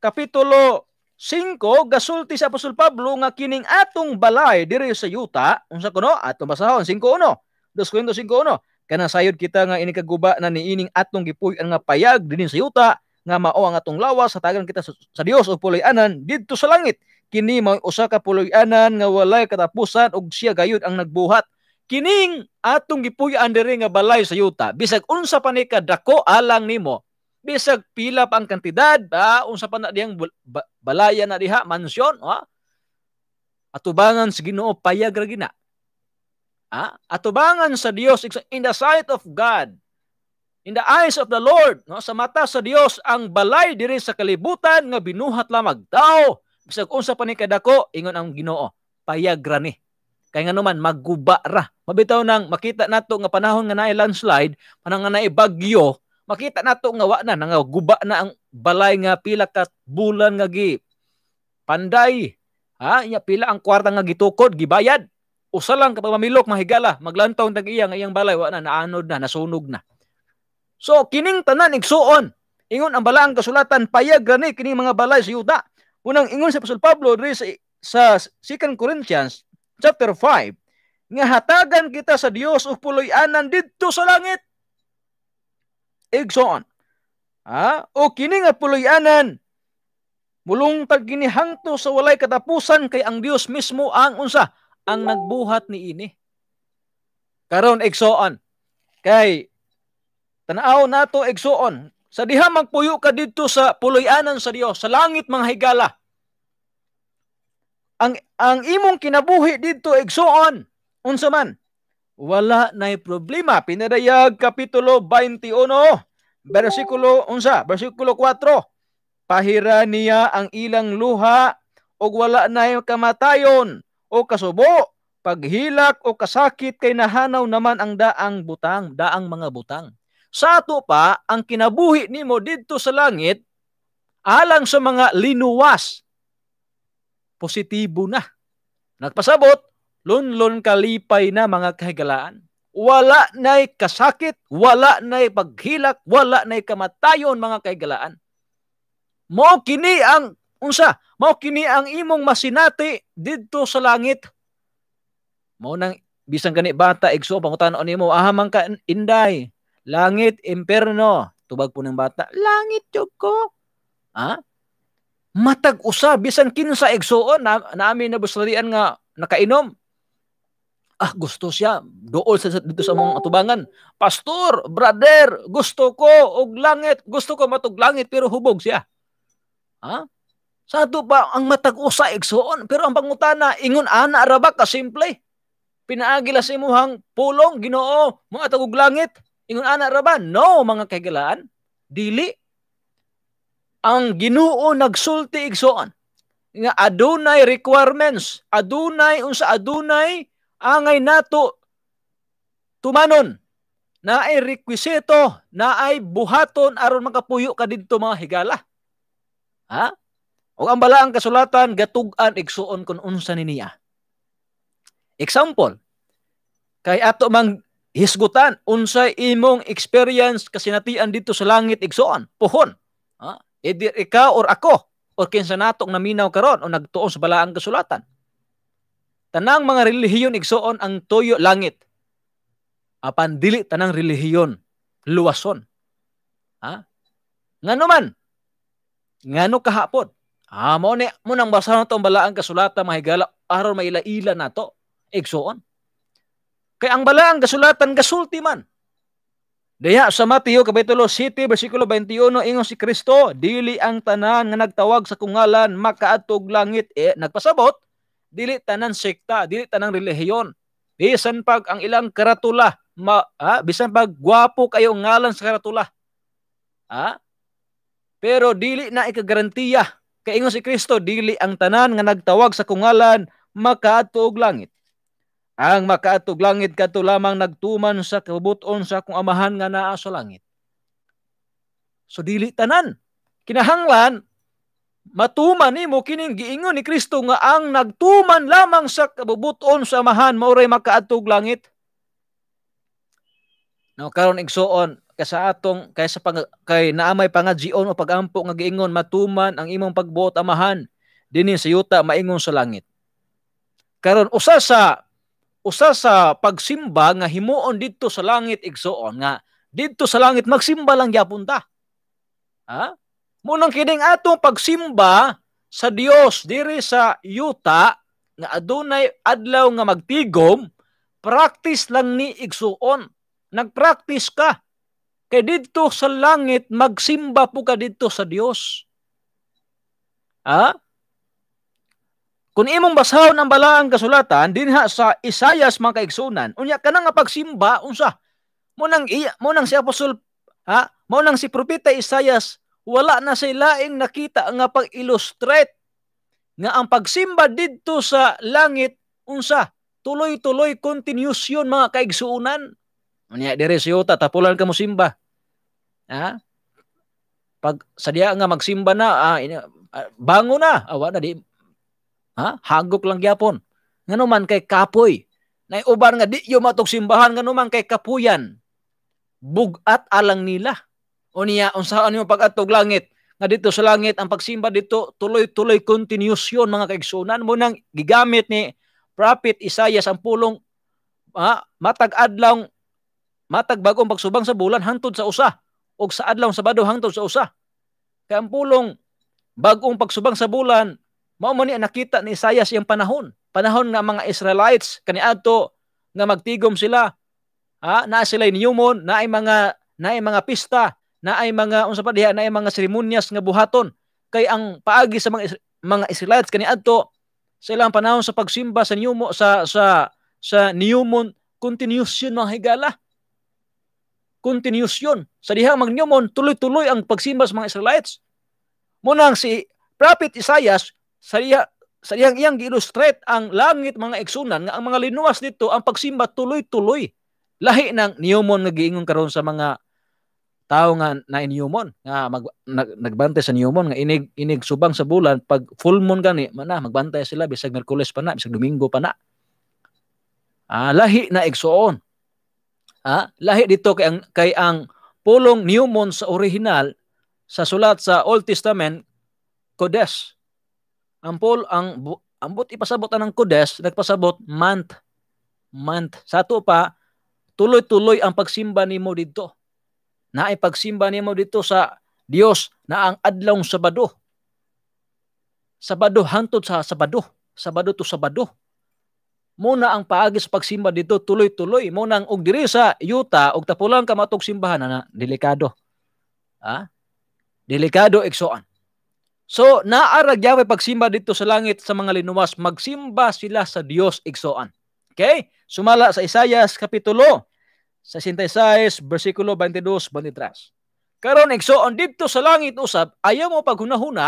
kapitulo 5 Gasulte si Apostol Pablo nga kining atong balay diri sa yuta unsa kuno atong basahon 5:1 2 Korinto 5:1 Kana sayod kita nga ini kaguba na niining atong gipuy-an nga payag dinhi sa yuta nga mao ang atong lawas hatagan kita sa Dios og puloy-anan didto sa langit. Kini mao usa ka puloy-anan nga walay katapusan og siya gayud ang nagbuhat kining atong gipuy-an diri nga balay sa yuta bisag unsa pa ni kadako alang nimo bisag pila pa ang kantidad ba unsa pa na diyang balayan na diha mansyon ha atubangan sa Ginoo payag ra gina Ah, atubangan sa Dios in the sight of God. In the eyes of the Lord, no, sa mata sa Dios ang balay diri sa kalibutan nga binuhat lamag tao. Bisag unsa pa ni kadako, ingon ang Ginoo, payag ra ni. Kay nga naman magguba ra. Mabitaw nang makita nato nga panahon nga naay landslide, panang nga naay bagyo, makita nato nga wa na nga guba na ang balay nga pila ka bulan nga gi panday ha iya pila ang kwarta nga gitukod gibayad usa lang kapag mamilok mahigala maglantaw tag iya nga iyang balay wa na naanod na nasunog na so kining tanan igsuon ingon ang balaang kasulatan payag gani kining mga balay sa yuda unang ingon sa Apostol Pablo diri sa, 2 Corinthians chapter 5 nga hatagan kita sa Dios og puloy-anan didto sa langit igsuon ha o kini nga puloy-anan mulungtag ginihangto sa walay katapusan kay ang Dios mismo ang unsa ang nagbuhat ni ini. Karon igsoon. Kay tanaw nato igsoon. Sa diha magpuyo ka didto sa puloy-anan sa Dios, sa langit mga higala. Ang ang imong kinabuhi didto igsoon unsa man wala nay problema. Pinadayag Kapitulo 21, bersikulo unsa, Bersikulo 4. Pahira niya ang ilang luha og wala nay kamatayon o kasubo, paghilak o kasakit kay nahanaw naman ang daang butang, daang mga butang. Sa ato pa, ang kinabuhi nimo didto sa langit, alang sa mga linuwas, positibo na. Nagpasabot, lunlon kalipay na mga kahigalaan. Wala na'y kasakit, wala na'y paghilak, wala na'y kamatayon mga kahigalaan. Mo kini ang Unsa, mao kini ang imong masinati didto sa langit. Mao nang bisan gani bata igso pangutan-on nimo ahamang ka inday. Langit imperno. Tubag po ng bata, langit jud ko. Ha? Matag usa bisan kinsa igsoon na, naami na busarian nga nakainom. Ah, gusto siya. Dool sa dito sa mga atubangan. Pastor, brother, gusto ko og langit. Gusto ko matug langit pero hubog siya. Ha? Sa ato pa ang matag usa igsuon pero ang pangutana ingon ana ra ka simple. Pinaagila sa imuhang pulong Ginoo mga tagog langit. Ingon ana ra No mga kahigalaan. Dili ang Ginoo nagsulti igsuon nga adunay requirements adunay unsa adunay angay nato tumanon na ay requisito na ay buhaton aron makapuyo ka didto mga higala ha o ang bala kasulatan, gatugan, igsuon kung unsa ni niya. Example, kay ato mang hisgutan, unsay imong experience kasinatian dito sa langit igsuon, puhon. Ha? Either ikaw or ako, or kinsa natong naminaw karon o nagtuon sa balaang kasulatan. Tanang mga relihiyon igsuon ang tuyo langit. Apan dili tanang relihiyon luwason. Ha? Nga Ngano nga no kahapon? Ah, mo ni mo nang basahan tong balaang kasulatan mahigala aron mailaila nato. Igsoon. Kay ang balaang kasulatan gasulti man. Diha sa Mateo Kapitulo 7 bersikulo 21 ingon si Kristo, dili ang tanan nga nagtawag sa kungalan makaatog langit eh, nagpasabot, dili tanan sekta, dili tanang relihiyon. Bisan pag ang ilang karatula, ma, ha? bisan pag gwapo kayo ngalan sa karatula. Ha? Ah? Pero dili na ikagarantiya Kaingon si Kristo dili ang tanan nga nagtawag sa kungalan makaatog langit. Ang makaatog langit kadto lamang nagtuman sa kabuton sa akong amahan nga naa sa langit. So dili tanan. Kinahanglan matuman nimo kining giingon ni Kristo nga ang nagtuman lamang sa kabubuton sa amahan mao ray makaatog langit. No karon igsuon kasa atong kaysa pag, kay naamay pa nga gion o pagampo nga giingon matuman ang imong pagbuot amahan dinhi sa yuta maingon sa langit. Karon usa sa usa sa pagsimba nga himuon didto sa langit igsoon nga didto sa langit magsimba lang gyapon ta. Ha? Mo nang kining atong pagsimba sa Dios diri sa yuta nga adunay adlaw nga magtigom practice lang ni igsuon. Nagpractice ka. Kay didto sa langit magsimba po ka didto sa Dios. Ha? Kung imong basahon ang balaang kasulatan dinha sa Isayas mga kaigsunan, unya ka nga pagsimba unsa? Mo nang iya, mo nang si apostol ha? Mo nang si propeta Isayas wala na sa ing nakita nga pag-illustrate nga ang pagsimba didto sa langit unsa tuloy-tuloy continuous yun mga kaigsuunan. Unya dire siyota tapulan ka mo simba. Ha? Pag sadya nga magsimba na, ah, ina, ah, bango na, awa ah, na di. Ha? Hagok lang gyapon. Ngano man kay kapoy. Nay uban nga di yo matog simbahan ngano man kay kapuyan. Bugat alang nila. O niya, unsaan yung pag-atog langit? Nga dito sa langit, ang pagsimba dito, tuloy-tuloy continuous yun, mga kaigsunan mo nang gigamit ni Prophet Isaiah ang pulong ah, matag adlaw matag bagong pagsubang sa bulan hangtod sa usa o sa adlaw sa Sabado hangtod sa usa. Kay ang pulong bagong pagsubang sa bulan mao man ni nakita ni Isaias yung panahon. Panahon nga mga Israelites kaniadto nga magtigom sila. Ha, na sila ni na ay mga na ay mga pista, na ay mga unsa pa diha, na ay mga seremonyas nga buhaton. Kay ang paagi sa mga mga Israelites kaniadto sa ilang panahon sa pagsimba sa niyumo sa sa sa New Moon continuous yun mga higala continuous yun. Sa diha magnyumon, tuloy-tuloy ang pagsimba sa mga Israelites. Munang si Prophet Isaiah, sa, diha, sa dihang iyang gi-illustrate ang langit mga eksunan, nga ang mga linuwas nito, ang pagsimba tuloy-tuloy. Lahi ng niyumon nga giingon karon sa mga tao nga na inyumon nga mag, nag, nagbantay sa newmon nga inig inig subang sa bulan pag full moon gani mana magbantay sila bisag Miyerkules pa na bisag Domingo pa na ah, lahi na igsuon Ha? Lahi dito kay ang, kay ang pulong Newman sa original sa sulat sa Old Testament, Kodes. Ang pul ang ambot ipasabot ng Kodes, nagpasabot month. Month. Sa ato pa, tuloy-tuloy ang pagsimba nimo dito. Na ipagsimba nimo dito sa Dios na ang adlong Sabado. Sabado hantod sa Sabado. Sabado to Sabado muna ang paagi sa pagsimba dito tuloy-tuloy mo nang og diri sa yuta og tapulang ka matog simbahan ana delikado ha delikado igsoon so naarag gyapon pagsimba dito sa langit sa mga linuwas magsimba sila sa Dios igsoon okay sumala sa Isaias kapitulo 66 bersikulo 22 23 karon igsoon dito sa langit usab ayaw mo paghunahuna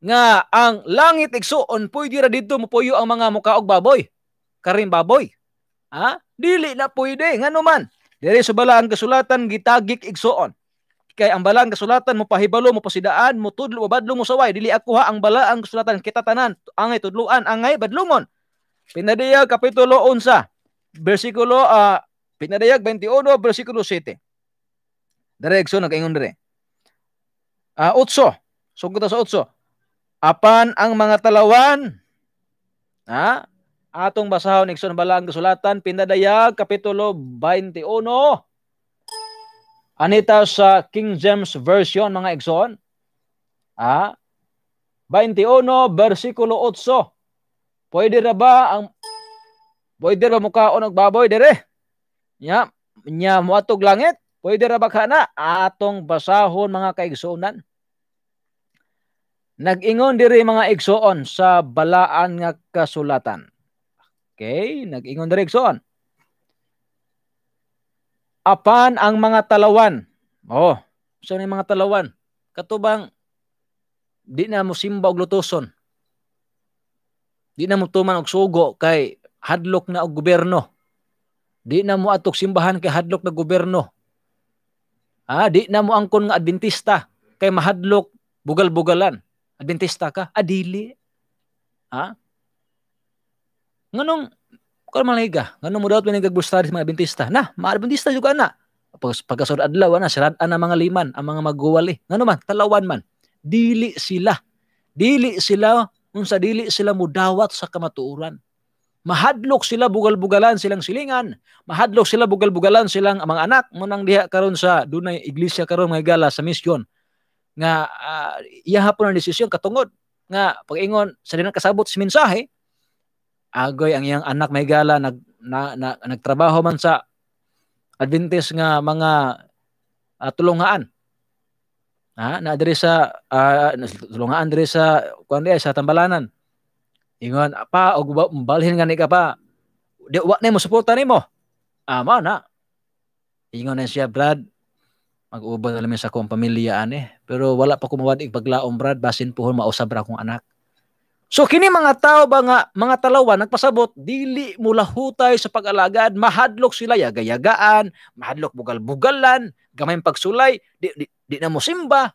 nga ang langit igsoon pwede ra didto mopuyo ang mga mukha og baboy karim baboy. Ha? Dili na pwede ngano man. Diri sa bala ang kasulatan gitagik igsuon. Kay ang bala ang kasulatan mo pahibalo mo pasidaan mo tudlo badlo mo saway dili ako ha ang bala ang kasulatan kita tanan angay tudluan angay badlumon. Pinadayag kapitulo 11 versikulo uh, pinadayag 21 versikulo 7. Direksyon nag-ingon dire. Uh, ah, utso. Sugod so, sa 8. Apan ang mga talawan ha? Atong basahon igsoon balang kasulatan pinadayag kapitulo 21. Anita sa King James version mga igsoon. Ah, 21 bersikulo 8. Pwede ra ba ang pwede ra mukaon og baboy dire? Nya, nya muatog langit. Pwede ra ba kana atong basahon mga kaigsoonan Nag-ingon diri mga igsoon sa balaan nga kasulatan. Okay, nag-ingon direksyon. Apan ang mga talawan. Oh, so ni mga talawan. Katubang di na mo simba og lutoson. Di na mo tuman og sugo kay hadlok na og gobyerno. Di na mo atok simbahan kay hadlok na gobyerno. Ah, di na mo angkon nga adventista kay mahadlok bugal-bugalan. Adventista ka, adili. Ha? nganong kung maliga, nganong mudawat may nagagbusta sa mga bintista. Na, mga bintista juga na. Pagkasod adlaw na, sirad ana mga liman, ang mga maguwali. Ngano man, talawan man. Dili sila. Dili sila, unsa dili sila mudawat sa kamatuuran. Mahadlok sila bugal-bugalan silang silingan. Mahadlok sila bugal-bugalan silang mga anak. mo nang diha karon sa dunay iglesia karon mga gala sa misyon nga uh, iya hapon ang desisyon katungod nga pag-ingon sa dinang kasabot sa mensahe agoy ang iyang anak may gala nag na, na, nagtrabaho man sa Adventist nga mga uh, tulungaan. Ha, na diri sa uh, tulungaan diri sa kuan sa Tambalanan. Ingon pa og balhin nga ni ka pa. Di wa nimo suporta nimo. Ama na. Ingon na siya Brad mag-ubal alam sa akong pamilya ani pero wala pa kumawad mawad paglaom Brad basin puhon mausab ra kong anak. So kini mga tao ba nga mga talawa nagpasabot dili mulahutay sa pag-alagad mahadlok sila yagayagaan mahadlok bugal-bugalan gamay pagsulay di, di, di na mo simba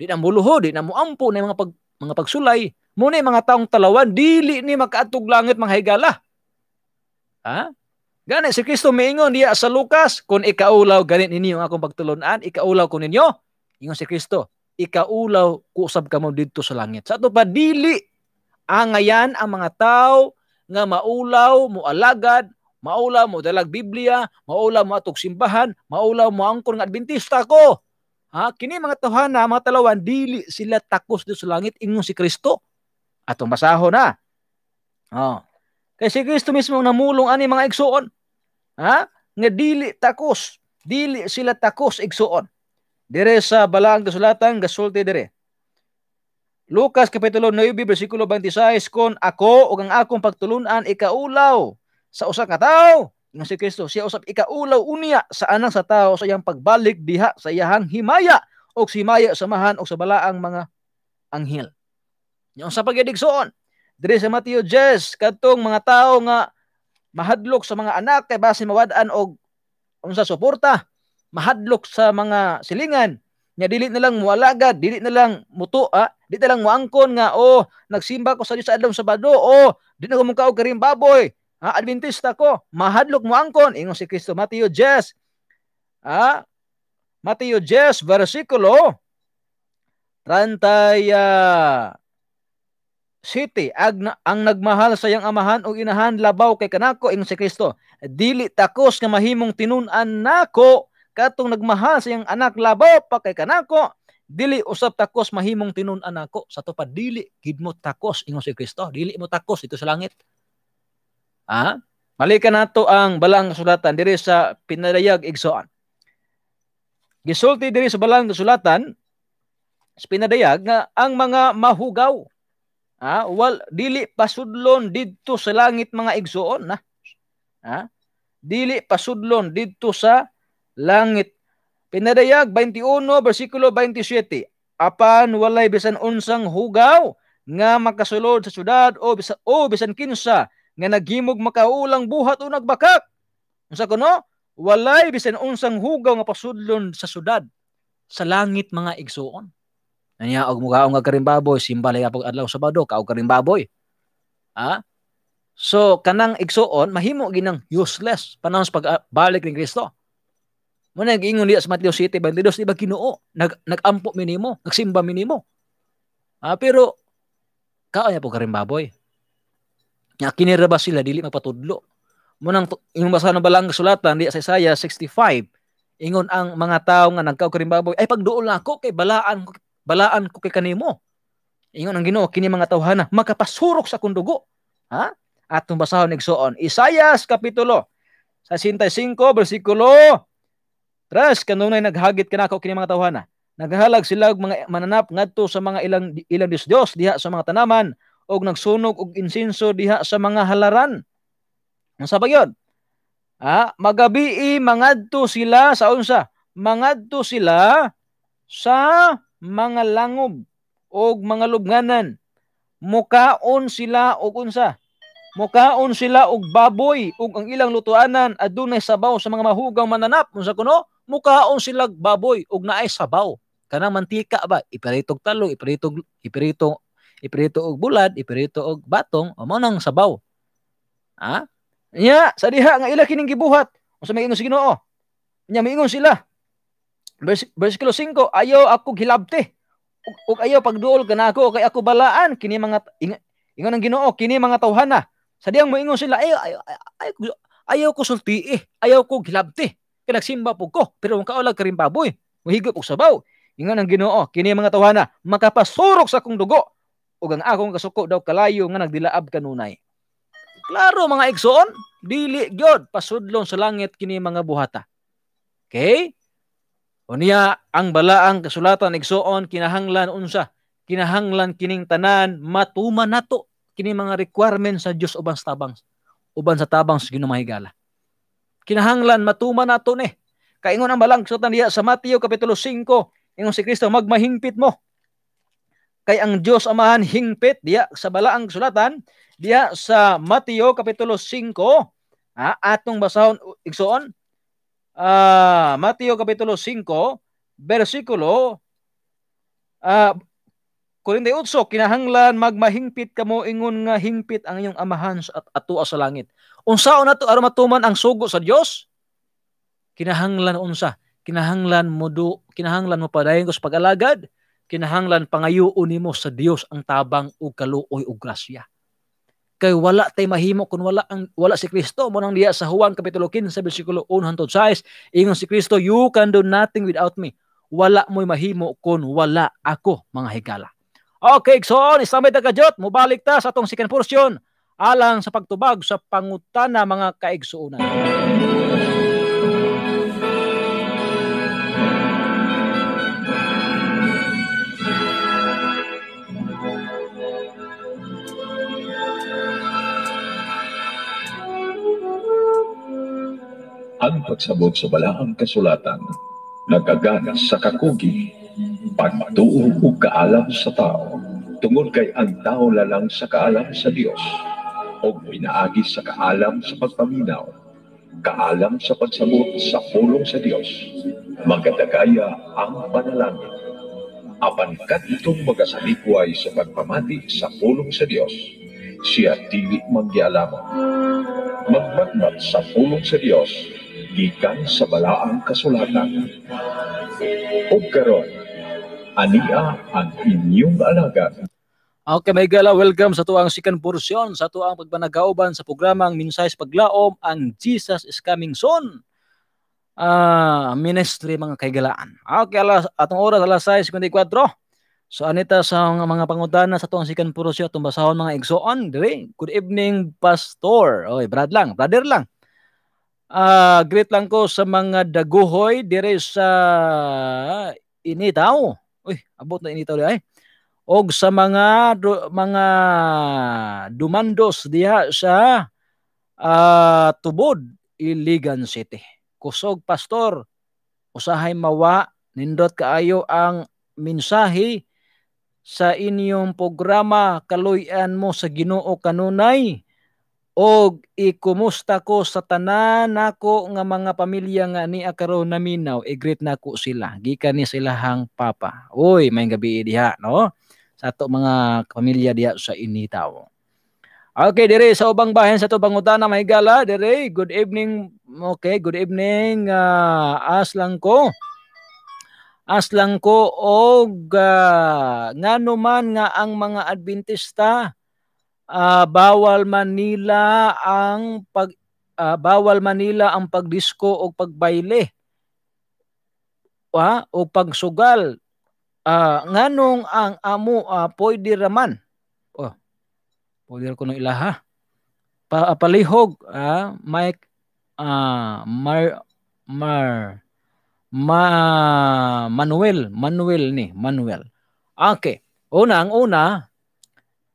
di na mo luho di na mo ampo na mga pag, mga pagsulay mo ni mga taong talawan dili ni makaatog langit mga higala ha gani si Kristo miingon diya sa Lucas kun ikaulaw ganit ninyo ang akong pagtulunan ikaulaw ko ninyo ingon si Kristo ikaulaw kusab kamo didto sa langit. Sa ato pa dili angayan ang mga tao nga maulaw mo alagad, maulaw mo dalag Biblia, maulaw mo atog simbahan, maulaw mo angkon nga Adventista ko. Ha, kini mga tawhana, mga talawan dili sila takos dito sa langit ingon si Kristo. Atong basahon na. Oh. Kay si Kristo mismo namulong ani mga igsuon. Ha? Nga dili takos, dili sila takos igsuon. Dire sa balaang kasulatan, gasulti dire. Lucas Kapitulo 9, versikulo 26, Kon ako o ang akong pagtulunan ikaulaw sa usa ka tawo Nga si Kristo, siya usap ikaulaw unya sa anang sa tawo sa iyang pagbalik diha sa iyang himaya o si himaya samahan o sa balaang mga anghel. Yung sa pagidigsoon, dire sa Mateo 10, katong mga tawo nga mahadlok sa mga anak kay base mawadan og unsa suporta mahadlok sa mga silingan nya dili na lang mualagad dili na lang mutua ah. dili na lang muangkon nga oh nagsimba ko sa Dios adlaw sa sabado oh di na ko mong kaog baboy ha ah, adventist ako mahadlok muangkon ingon si Kristo Mateo 10 ha Mateo 10 versikulo 30 city ang, ang nagmahal sa iyang amahan o inahan labaw kay kanako ing si Kristo dili takos nga mahimong tinun-an nako katong nagmahal sa iyang anak labaw pa kay kanako dili usap takos mahimong tinun-an nako sa to pa dili gid mo takos ingon si Kristo dili mo takos ito sa langit ha Malikan nato ang balang kasulatan diri sa pinadayag igsoan. Gisulti diri sa balang kasulatan sa pinadayag nga ang mga mahugaw ha, wal dili pasudlon didto sa langit mga igsoon na. Ha? Dili pasudlon didto sa langit. Pinadayag 21 bersikulo 27. Apan walay bisan unsang hugaw nga makasulod sa syudad o bisan o bisan kinsa nga naghimog makaulang buhat o nagbakak. Unsa kuno? Walay bisan unsang hugaw nga pasudlon sa syudad sa langit mga igsuon. Anya og mukaong ka karimbaboy, simbalay apog adlaw Sabado, kaog karimbaboy. Ha? So kanang igsuon mahimo ginang useless panahon sa pagbalik ni Kristo. Mo na giingon diya sa Matthew City 22 di ba Ginoo nag nagampo mi nimo, nagsimba mi nimo. Ah, pero kao niya po karin baboy. Nga kinira ba sila dili magpatudlo. Mo nang yung basa na balang sulatan di sa Isaiah 65 ingon ang mga tao nga nagkaw karin baboy ay pagduol na ako kay balaan balaan ko kay kanimo. Ingon ang Ginoo kini mga tawhana makapasurok sa kundugo. Ha? Atong basahon igsoon Isaiah kapitulo 65 bersikulo Tras kanunay naghagit kanako kini mga tawhana. Naghalag sila og mga mananap ngadto sa mga ilang ilang Dios Dios diha sa mga tanaman og nagsunog og insinso diha sa mga halaran. Unsa ba yon? Ah, magabi eh, mangadto sila sa unsa? Mangadto sila sa mga langob og mga lubnganan. Mukaon sila og unsa? Mukaon sila og baboy ug ang ilang lutuanan adunay sabaw sa mga mahugang mananap unsa kuno? mukaon silag baboy og naay sabaw. Kanang mantika ba, ipiritog talo, ipiritog ipirito ipirito og bulad, iprito og batong, o mao nang sabaw. Ha? Nya, sa diha nga ila kining gibuhat, unsa may ingon si Ginoo? Nya miingon sila. Vers, versikulo 5, ayaw ako gilabte. Ug ayaw pagduol kana kanako kay ako balaan kini mga ingon ang Ginoo kini mga tawhana. Sa diyang ingon sila ayaw ayaw, ayaw, ayaw, ayaw ko sulti eh. ayaw ko gilabte. Kinagsimba po ko, pero ang kaulag rin baboy. Mahigop og sabaw. Ingan ang Ginoo, kini mga tawana, makapasurok sa kong dugo ug ang akong kasuko daw kalayo nga nagdilaab kanunay. Klaro mga igsoon, dili gyud pasudlon sa langit kini mga buhata. Okay? Unya ang balaang kasulatan igsoon kinahanglan unsa? Kinahanglan kining tanan matuman nato kini mga requirements sa Dios uban sa tabang uban sa tabang sa Ginoo mahigala kinahanglan matuman nato ni. Eh. Kaingon ang balangsutan niya sa Mateo Kapitulo 5, ingon si Kristo, magmahingpit mo. Kay ang Dios amahan hingpit diya sa balaang sulatan diya sa Mateo Kapitulo 5, ha, ah, atong basahon igsoon. ah, Mateo Kapitulo 5, versikulo ah, uh, 48, kinahanglan magmahingpit kamo ingon nga hingpit ang iyong amahan at atua sa langit unsa nato to matuman ang sugo sa Dios? Kinahanglan unsa? Kinahanglan mo do, kinahanglan mo padayon sa pag-alagad, kinahanglan pangayoon nimo sa Dios ang tabang ug kaluoy ug grasya. Kay wala tay mahimo kun wala ang wala si Kristo mo nang diya sa Juan kapitulo 15 bersikulo 1 hangtod 6 ingon si Kristo you can do nothing without me. Wala mo'y mahimo kun wala ako mga higala. Okay, so ni samay ta mo balik ta sa atong second portion alang sa pagtubag sa pangutana mga kaigsuunan. Ang pagsabot sa balaang kasulatan nagagana sa kakugi, pagtuo ug kaalam sa tao, tungod kay ang tao lalang sa kaalam sa Dios o inaagi sa kaalam sa pagpaminaw, kaalam sa pagsagot sa pulong sa Diyos, magandagaya ang panalangin. Apangkat itong magasalikway sa pagpamati sa pulong sa Diyos, siya tili mangyalaman. Magmatmat sa pulong sa Diyos, gikan sa balaang kasulatan. O karon, ania ang inyong alaga Okay, may gala, welcome sa tuang second portion sa tuang pagpanagaoban sa programang Minsay sa Paglaom, ang Jesus is Coming Soon. Ah, uh, ministry mga kaigalaan. Okay, alas, atong oras alas 6:54. So anita sa mga pangutana sa tuang second portion atong basahon mga igsoon diri. Good evening, pastor. Oy, brad lang, brother lang. Ah, uh, greet lang ko sa mga daguhoy dire sa ah, Initaw. Uy, abot na Initaw di ay. Eh og sa mga do, mga dumandos diha sa uh, tubod Iligan City. Kusog pastor, usahay mawa nindot kaayo ang mensahe sa inyong programa Kaloyan mo sa Ginoo kanunay og ikumusta ko sa tanan nako nga mga pamilya nga ni akaro naminaw i-greet nako sila gikan ni sila hang papa oy may gabi diha no sa ato mga pamilya diya sa initaw. Okay, dire sa ubang bahin sa tubang utana mahigala, dire good evening. Okay, good evening. Uh, ah, as lang ko. As lang ko og uh, ah, ngano man nga ang mga Adventista uh, bawal Manila ang pag uh, bawal Manila ang pagdisko og pagbaile. Wa o pagsugal uh, nganong ang amo uh, pwede raman oh pwede ko ng ilaha pa, uh, palihog uh, may uh, mar mar ma Manuel Manuel ni Manuel okay una ang una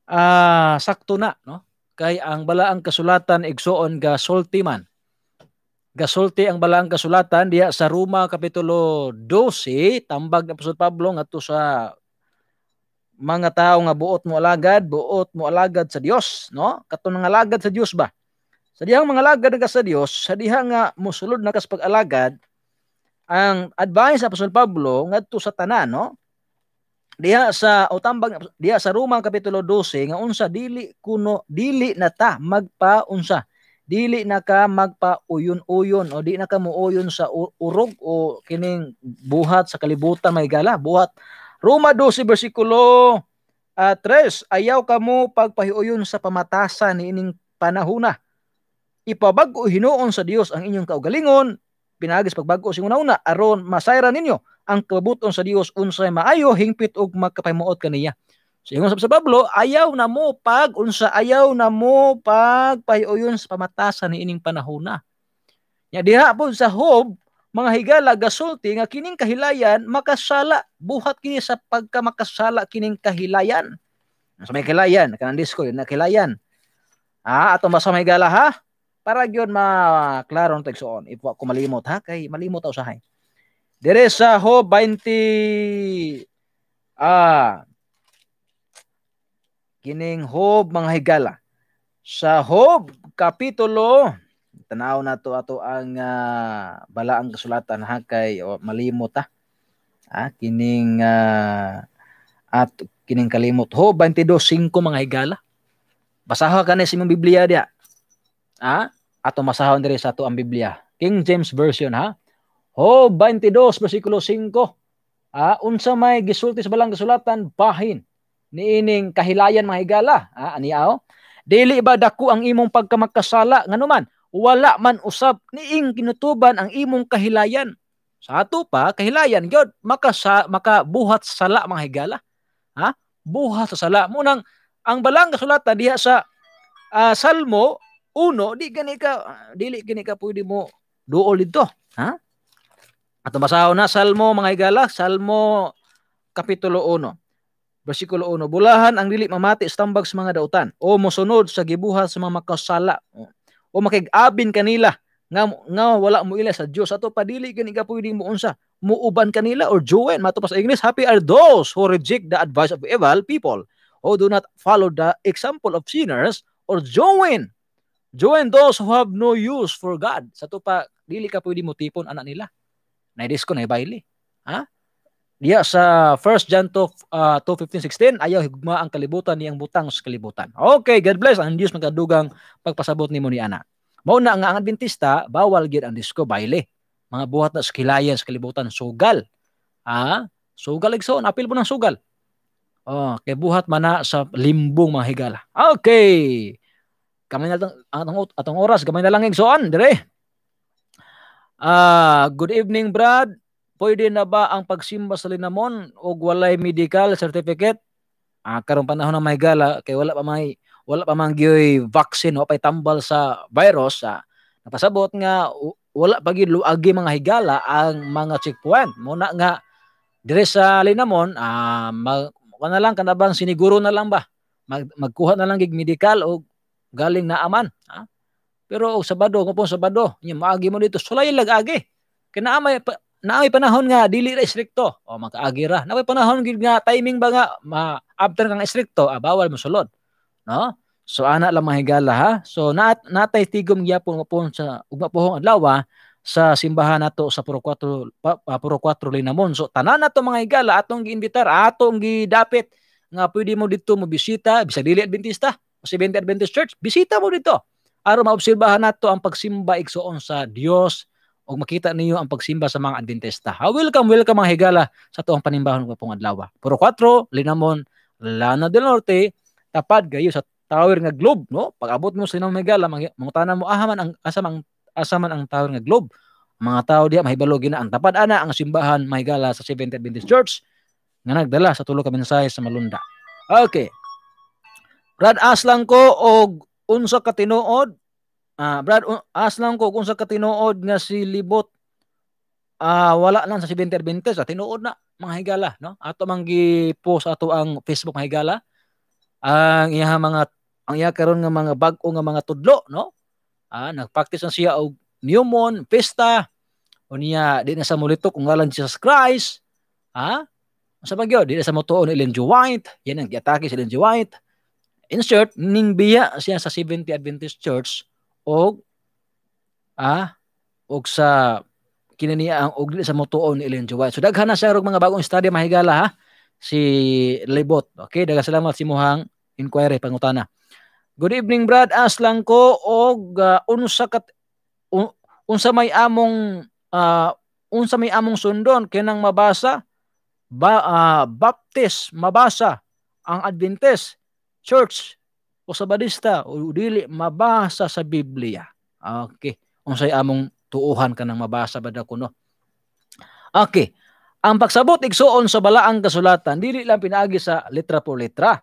uh, sakto na no kay ang balaang kasulatan igsuon ga sultiman gasulti ang balang kasulatan diya sa Roma kapitulo 12 tambag na Apostol Pablo ngadto sa mga tao nga buot mo alagad, buot mo alagad sa Dios, no? Kato Katunang alagad sa Dios ba? Sa dihang mga alagad nga sa Dios, sa diha nga mosulod na kas pag-alagad, ang advice sa Apostol Pablo ngadto sa tanan, no? Diha sa utambag diha sa Roma kapitulo 12 nga unsa dili kuno dili na ta magpaunsa dili na ka magpauyon-uyon o di na ka muuyon sa urog o kining buhat sa kalibutan may gala buhat Roma 12 bersikulo uh, ah, 3 ayaw ka mo pagpahiuyon sa pamatasan ni ining panahuna ipabag-o hinuon sa Dios ang inyong kaugalingon pinagis pagbag-o sing una-una aron masayra ninyo ang kabuton sa Dios unsay maayo hingpit og makapahimuot kaniya So ingon sa Pablo, ayaw na mo pag unsa ayaw na mo pag pahiuyon sa pamatasan ni ining panahona. Nya diha po sa Hob mga higala gasulti nga kining kahilayan makasala buhat kini sa pagka makasala kining kahilayan. Sa may kahilayan, kanang disko na kahilayan. Ah, ato ba sa may gala ha? Para gyud maklaro ang tegsoon. Ipo ako malimot ha kay malimot ta usahay. Dire sa Hob 20 ah kining Hob mga higala. Sa Hob kapitulo tanaw na to ato ang uh, balaang kasulatan ha kay oh, malimot ha. Ah, kining uh, at kining kalimot Hob 22:5 mga higala. Basaha ka sa imong Biblia diya. Ha? Ah, ato masahon diri sa ato ang Biblia. King James Version ha. Hob 22 bersikulo 5. Ah, unsa may gisulti sa balaang kasulatan bahin niining kahilayan mga higala ha aniaw dili ba dako ang imong pagkamakasala nganuman wala man usab niing kinutuban ang imong kahilayan sa ato pa kahilayan gyud makasa makabuhat sa sala mga higala ha buhat sa sala mo nang ang balang kasulatan diha sa uh, Salmo 1 di gani ka dili gani ka pwede mo duol dito ha at basahon na Salmo mga higala Salmo kapitulo 1 Bersikulo 1, bulahan ang dili mamati tambag sa mga dautan o mosunod sa gibuhat sa mga makasala o makig-abin kanila nga, nga wala mo ila sa Dios ato padili gani ka pwede mo unsa muuban kanila or join mato pa sa English happy are those who reject the advice of evil people who do not follow the example of sinners or join join those who have no use for God sa to pa dili ka pwede mo tipon anak nila na ko na ibayli ha Diya sa 1 John 2, uh, 2.15-16, ayaw higma ang kalibutan niyang butang sa kalibutan. Okay, God bless. Ang Diyos magkadugang pagpasabot ni mo ni ana. Mauna nga ang Adventista, bawal gid ang disco baile. Mga buhat na sa kilayan sa kalibutan, sugal. Ha? sugal igsoon, apil mo ng sugal. Oh, kay buhat mana sa limbong mga higala. Okay. Kamay na lang atong atong oras, gamay na lang igsoon, dire. Ah, uh, good evening, Brad. Pwede na ba ang pagsimba sa linamon o walay medical certificate? Ah, karong panahon ng may gala kay wala pa may wala pa man gyoy vaccine o pay sa virus ah, napasabot nga wala pa gyud luagi mga higala ang mga checkpoint. Muna nga dire sa linamon ah mag, na lang kanabang siniguro na lang ba mag, magkuha na lang gig medical o galing na aman ah? Pero og oh, Sabado, kung Sabado, nya maagi mo dito, sulay lagagi. Kinaamay naay panahon nga dili ra istrikto o makaagi ra naay panahon gid nga timing ba nga ma, after kang istrikto ah, bawal mo sulod no so ana lang mahigala ha so na natay tigom gyapon mapon sa ugma pohong adlaw sa simbahan nato sa Puro 4 pa, Puro 4 Linamon so tanan nato mga higala atong giimbitar atong gidapit nga pwede mo dito mo bisita bisag dili adventista o 70 Adventist Church bisita mo dito aron maobserbahan nato ang pagsimba igsoon sa Dios o makita ninyo ang pagsimba sa mga Adventista. Ha, ah, welcome, welcome mga higala sa tuong panimbahan ng Pong Adlawa. Ah. Puro 4, Linamon, Lana del Norte, tapad gayo sa tower nga globe, no? Pag-abot mo sa Linamon higala, mangutana mo ahaman ang asamang asaman ang tower nga globe. Mga tao diha mahibalo gina ang tapad ana ang simbahan mahigala sa Seventh Adventist Church nga nagdala sa tulo ka mensahe sa Malunda. Okay. Rad aslang ko og unsa ka tinuod Ah, Brad, as lang ko kung sa katinuod nga si Libot ah wala lang sa 70-20 sa tinuod na mga higala, no? Ato manggi post ato ang Facebook mga higala. Ang iya mga ang iya karon nga mga bag-o nga mga tudlo, no? Ah, nagpractice na siya og Newmon, Pesta, o niya, di na sa mulito kung ngalan Jesus Christ, ha? Sa bagyo, di na sa mutuon ni Ellen White, yan ang giatake si Ellen G. White. Insert, biya siya sa 70 Adventist Church og ah og sa kinaniya ang og sa motuon ni Ellen White. So daghan na siya og mga bagong study mahigala ha si Libot. Okay, daga salamat si Muhang inquiry pangutana. Good evening Brad Aslang ko og uh, unsa kat un, unsa may among uh, unsa may among sundon kinang mabasa ba, uh, Baptist mabasa ang Adventist Church o sabadista o dili mabasa sa Biblia. Okay. Unsay among tuuhan kanang mabasa ba ko no? Okay. Ang pagsabot igsuon sa balaang kasulatan dili lang pinaagi sa letra po letra.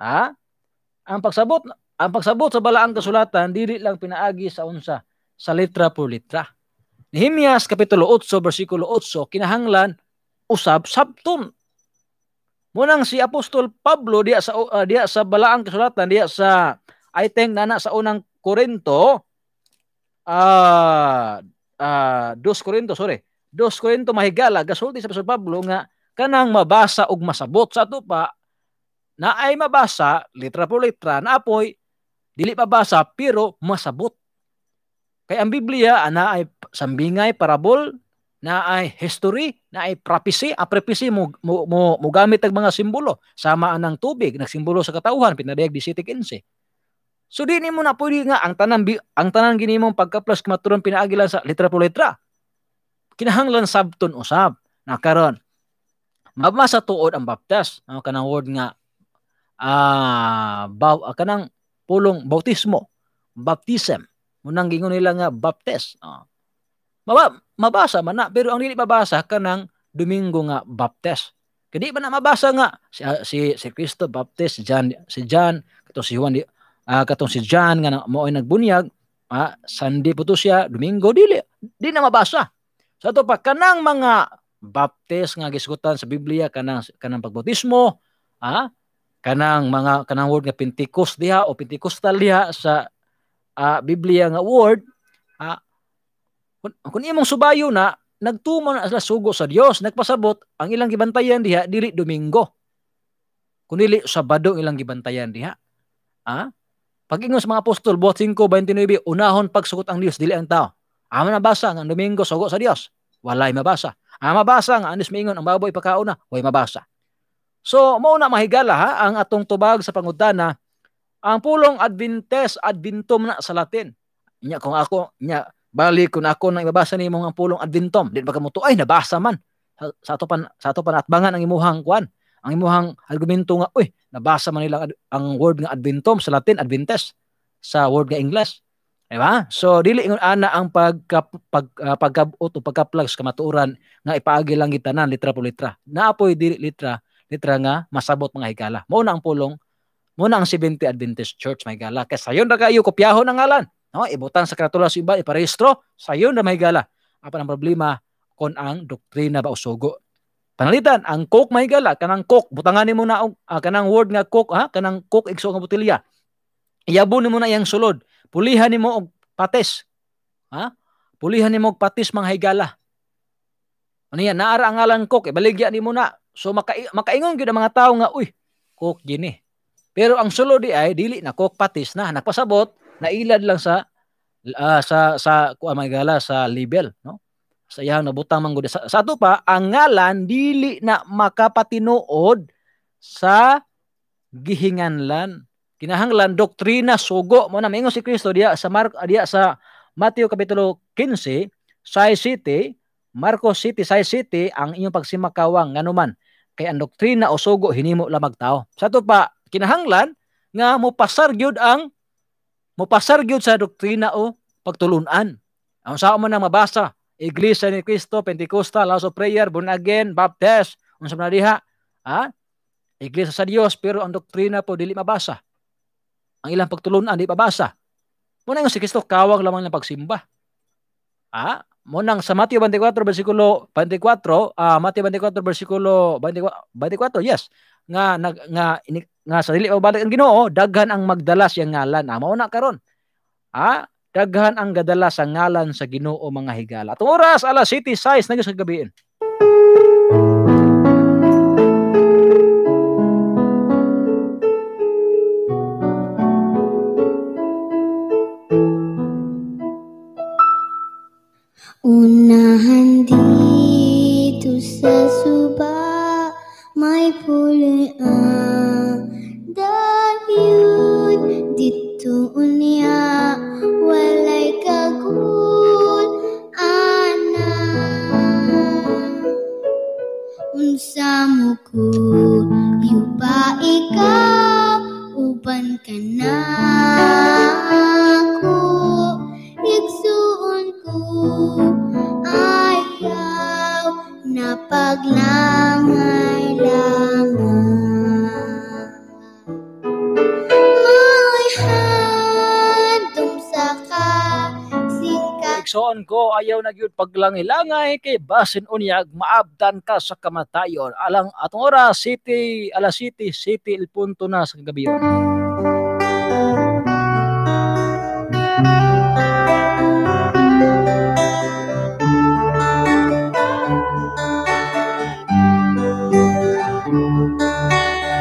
Ha? Ang pagsabot ang pagsabot sa balaang kasulatan dili lang pinaagi sa unsa sa letra po letra. Nehemias kapitulo 8 bersikulo 8 kinahanglan usab sabton Munang si Apostol Pablo diya sa uh, diya sa balaang kasulatan diya sa I think nana sa unang Korinto ah uh, uh, 2 Korinto sorry. Dos Korinto mahigala gasulti sa Apostol Pablo nga kanang mabasa og masabot sa ato pa na ay mabasa litra po litra na apoy dili mabasa pero masabot. Kay ang Biblia ana ay sambingay parabol na ay history, na ay prophecy. a prophecy mo, mo, mo, mo gamit ang mga simbolo. Samaan ng tubig, nagsimbolo sa katauhan, pinadayag di City kinse. So di ni mo na pwede nga ang tanan ang tanan gini mong pagkaplas kumaturon pinaagilan sa litra po litra. Kinahanglan sabton usab na karon. Mabasa tuod ang baptas, ano kanang word nga ah uh, baw, uh, kanang pulong bautismo, baptism. Munang gingon nila nga baptist. Uh. Ah mabasa man na pero ang dili mabasa kanang Domingo nga baptes. Kadi ba na mabasa nga si ah, si si Cristo Baptist si John si John katong si Juan uh, katong si John nga mao'y nagbunyag uh, Sunday po to siya Domingo dili di na mabasa. Sa so, ato pa kanang mga baptes nga gisgutan sa Biblia kanang kanang pagbautismo ha uh, kanang mga kanang word nga Pentecost diha o Pentecostal diha sa uh, Biblia nga word ah, kun, kun imong subayo na nagtuman na sila sugo sa Dios nagpasabot ang ilang gibantayan diha dili Domingo dili Sabado ilang gibantayan diha ha Pag-ingon sa mga apostol, buhat 5.29, unahon pagsugot ang Dios, dili ang tao. Ama basa ang Domingo, sugo sa Dios. Walay mabasa. Ama mabasa ang anis maingon, ang baboy pagkauna, way mabasa. So, mauna mahigala ha, ang atong tubag sa pangudana ang pulong adventes Adventum na sa Latin. Nya, kung ako, nya, Bali kun ako nang ibabasa nimo ang pulong adintom, di ba kamuto ay nabasa man. Sa ato pan sa ato pan atbangan ang imuhang kwan. Ang imuhang argumento nga uy, nabasa man nila ang word nga adintom sa Latin adventes sa word nga English. Di ba? So dili ingon ana ang pagka pag, uh, pagkabot o pagkaplags kamatuoran nga ipaagi lang kita nan litra po litra. Naapoy dili litra litra nga masabot mga higala. Mao na ang pulong, mo na ang 70 Adventist Church may gala. Kay sayon ra kayo kopyahon ang ngalan. No, ibutan sa karatula sa iba, iparehistro, sayo na may gala Apan ang problema kon ang doktrina ba usugo. Panalitan, ang coke may gala kanang coke, butangan nimo na og uh, kanang word nga coke, ha, kanang coke igso nga botelya. Iyabo nimo na iyang sulod. Pulihan nimo og patis. Ha? Pulihan nimo og patis mga higala. Ano yan, naara ang ngalan coke, ibaligya eh, nimo na. So maka makaingon gyud ang mga tawo nga uy, coke gini. Pero ang sulod di ay dili na coke patis na nagpasabot nailad lang sa uh, sa sa kuha may gala sa label no sa iyang nabutang manggod sa, sa ato pa ang ngalan dili na makapatinuod sa gihinganlan kinahanglan doktrina sugo mo na mingon si Kristo diya sa Mark ah, diya sa Mateo kapitulo 15 say city Marcos City say city ang inyong pagsimakawang nganuman kay ang doktrina o sugo hinimo la tao sa ato pa kinahanglan nga mo pasar gyud ang mupasar gyud sa doktrina o pagtulunan. Ang sao man ang mabasa, Iglesia ni Cristo, Pentecostal, House of Prayer, Born Again, Baptist, unsa man diha, ha? Iglesia sa Dios pero ang doktrina po dili mabasa. Ang ilang pagtulunan di mabasa. Mo nang si Cristo kawag lamang ng pagsimba. Ha? Mo nang sa Mateo 24 bersikulo 24, uh, Mateo 24 bersikulo 24, 24, yes, nga nga, nga nga sa dili balik ang Ginoo daghan ang magdala siyang ngalan amo ah, na karon ha daghan ang gadala sa ngalan sa Ginoo mga higala atong oras alas 7:06 na gyud sa gabiin paglangilangay kay basin unyag maabdan ka sa kamatayon. Alang atong oras, city, Ala city, city, ilpunto na sa gabi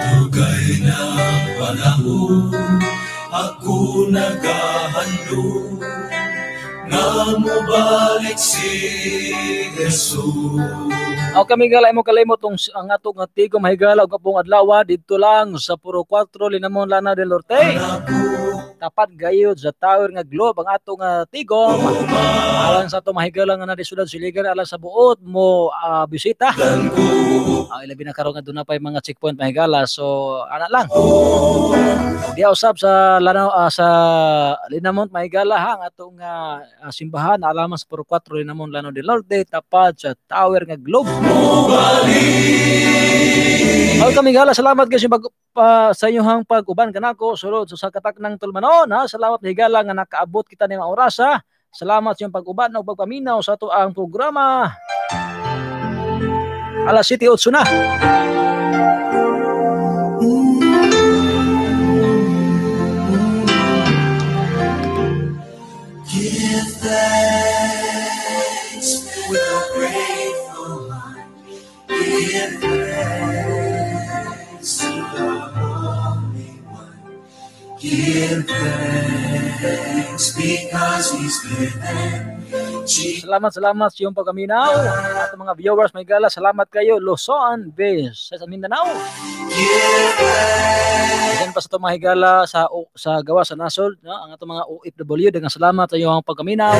Dugay na panahon, ako naghahandog na mo balik si Jesus. Aw kami galay mo kalimot tong ang atong nga tigom higala og apong adlaw didto lang sa puro 4 linamon lana del norte. Anakong tapat gayod sa tower nga globe ang atong uh, tigom alang sa atong mahigalang nga na sudad siligan alang sa buot mo uh, bisita ang ah, ilabi na karon nga doon na pa mga checkpoint mahigala so ana lang di usab sa lanaw uh, ah, sa Linamont mahigala ha ang atong uh, simbahan alam sa puro 44 Linamont lanaw de Lorde tapat sa tower nga globe Welcome, Ang salamat guys yung pag, uh, sa inyong pag-uban kanako sulod so, sa katak ng tulog. Apostol Manon. Ha? Salamat higala nga nakaabot kita ni mga oras. Ha? Salamat sa iyong pag-uban o pagpaminaw sa ito ang programa. Ala City Otsuna na. Give thanks with a grateful mind. Give thanks. Give thanks because He's given. Salamat, salamat sa iyong pagkaminaw. At mga viewers, may gala, salamat kayo. Luzon, Biz, sa Mindanao. Diyan pa sa itong mga higala sa, sa gawa sa Nasol, no? ang itong mga OFW, dengan salamat sa iyong pagkaminaw.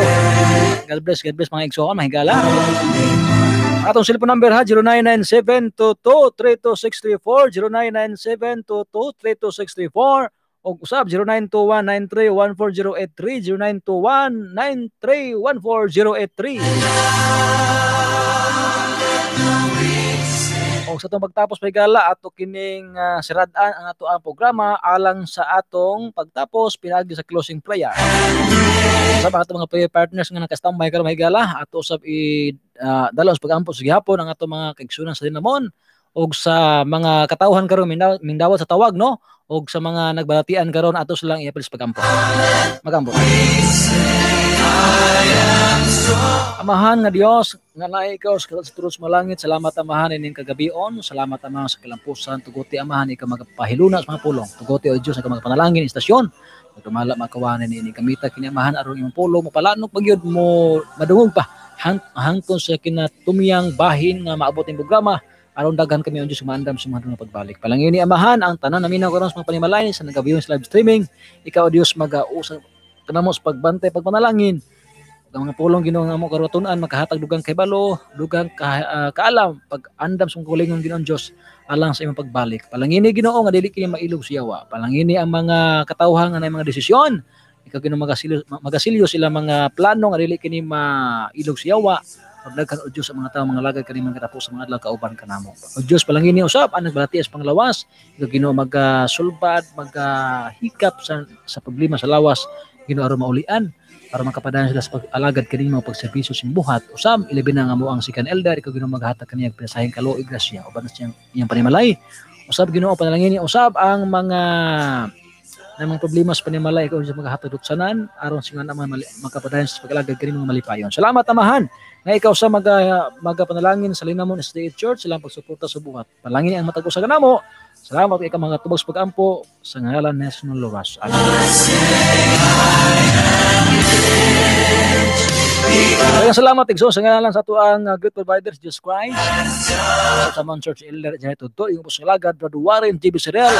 God bless, God bless mga igsoon, mga higala. Atong cellphone number ha, 0997-22-32634, 0997-22-32634 o usab 0921-9314083 0921-9314083 o sa itong pagtapos pagigala ato kining uh, ah, siradaan ang ato ang programa alang sa atong pagtapos pinagi sa closing prayer sa mga mga prayer partners nga nakastambay may mahigala ato usab i uh, ah, dalos pagampo sa gihapon ang ato mga kaigsunan sa dinamon og sa mga katauhan karon Mindaw, Mindawa sa tawag no og sa mga nagbalatian karon ato silang iapil sa pagampo. Magampo. Amahan nga Dios nga naay ikaw sa kasaturus malangit salamat amahan ining kagabion salamat amahan sa kalampusan tuguti amahan ikaw magpahiluna sa mga pulong tuguti o Dios nga magpanalangin istasyon magdumala makawanan ini kamita kini amahan aron imong pulong mapalanok pagyud mo madungog pa hangton sa kinatumyang bahin nga maabot ang programa aron daghan kami ang Diyos sumandam sa mga pagbalik. Palangyo ni Amahan ang tanan namin ang karon sa mga panimalayan sa nagabiyon sa live streaming. Ikaw Dios mag-uusap kanamo sa pagbantay pagpanalangin. Ang mga pulong Ginoo mo karatunan makahatag dugang kaybalo, dugang ka, uh, kaalam pag-andam sa kulingon Ginoong Dios alang sa imong pagbalik. Palangini Ginoo nga dili kini mailog siyawa. Palangini ang mga katawhan nga mga desisyon ikaw Ginoo magasilyo magasilyo sila mga plano nga dili kini mailog siyawa Pagdaghan o Diyos sa mga tao mga lagay kanimang tapos sa mga adlaw kauban kanamo. O Diyos palangin ni usab anak balati as panglawas nga Ginoo magasulbad magahikap sa sa problema sa lawas Ginoo aron maulian para makapadayon sila sa pag-alagad kaning mga pagserbisyo sa buhat usab ilabi na nga mo ang sikan elder ikaw Ginoo maghatag kaniyang pinasahing kaloy grasya uban sa iyang panimalay usab Ginoo panalangin ni usab ang mga namang problema sa panimalay ko sa mga hatod sanan aron singa naman mali, magkapadayon sa paglagag kini mga malipayon salamat amahan nga ikaw sa mga mga panalangin sa Linamon SDA Church silang pagsuporta sa buhat palangin ang matag usa kanamo salamat kay mga tubag pagampo sa ngalan ni Jesus Loras amen kaya salamat igsoon sa ngalan sa tuang uh, good providers Jesus Christ. Sa Tamang Church Elder Jay Tudto, yung ubos lagad Brad Warren JB Serial.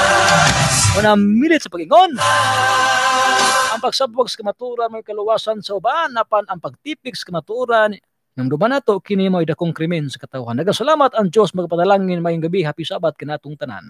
Una minute sa pagingon. Ang pagsabwag sa kamaturan may kaluwasan sa uban napan ang pagtipik sa kamaturan ng duman nato kini mao dakong krimen sa katawhan. Nagasalamat ang Dios magpadalangin may gabi. Happy Sabat kanatong tanan.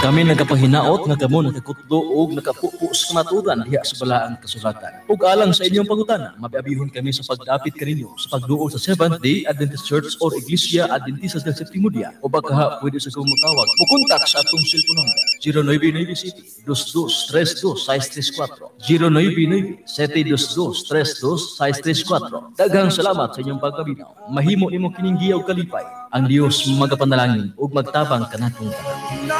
Kami nagapahinaot nga gamon nakakutlo og nakapupo sa kamatudan diha sa balaang kasulatan. Ug alang sa inyong pangutana, mabiabihon kami sa pagdapit kaninyo sa pagduol sa Seventh Day Adventist Church or Iglesia Adventista del Séptimo Dia o baka pwede sa kumutawag o kontak sa atong cellphone number 222 2232634 0997 722 32634 Daghang salamat sa inyong pagkabinaw. Mahimo imo kining giyaw kalipay ang Dios magapanalangin ug magtabang kanatong tanan.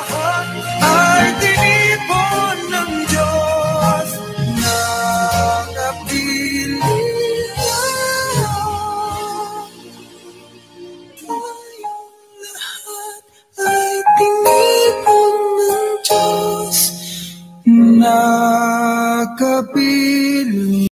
Ay dinipon ng Dios Nakapiling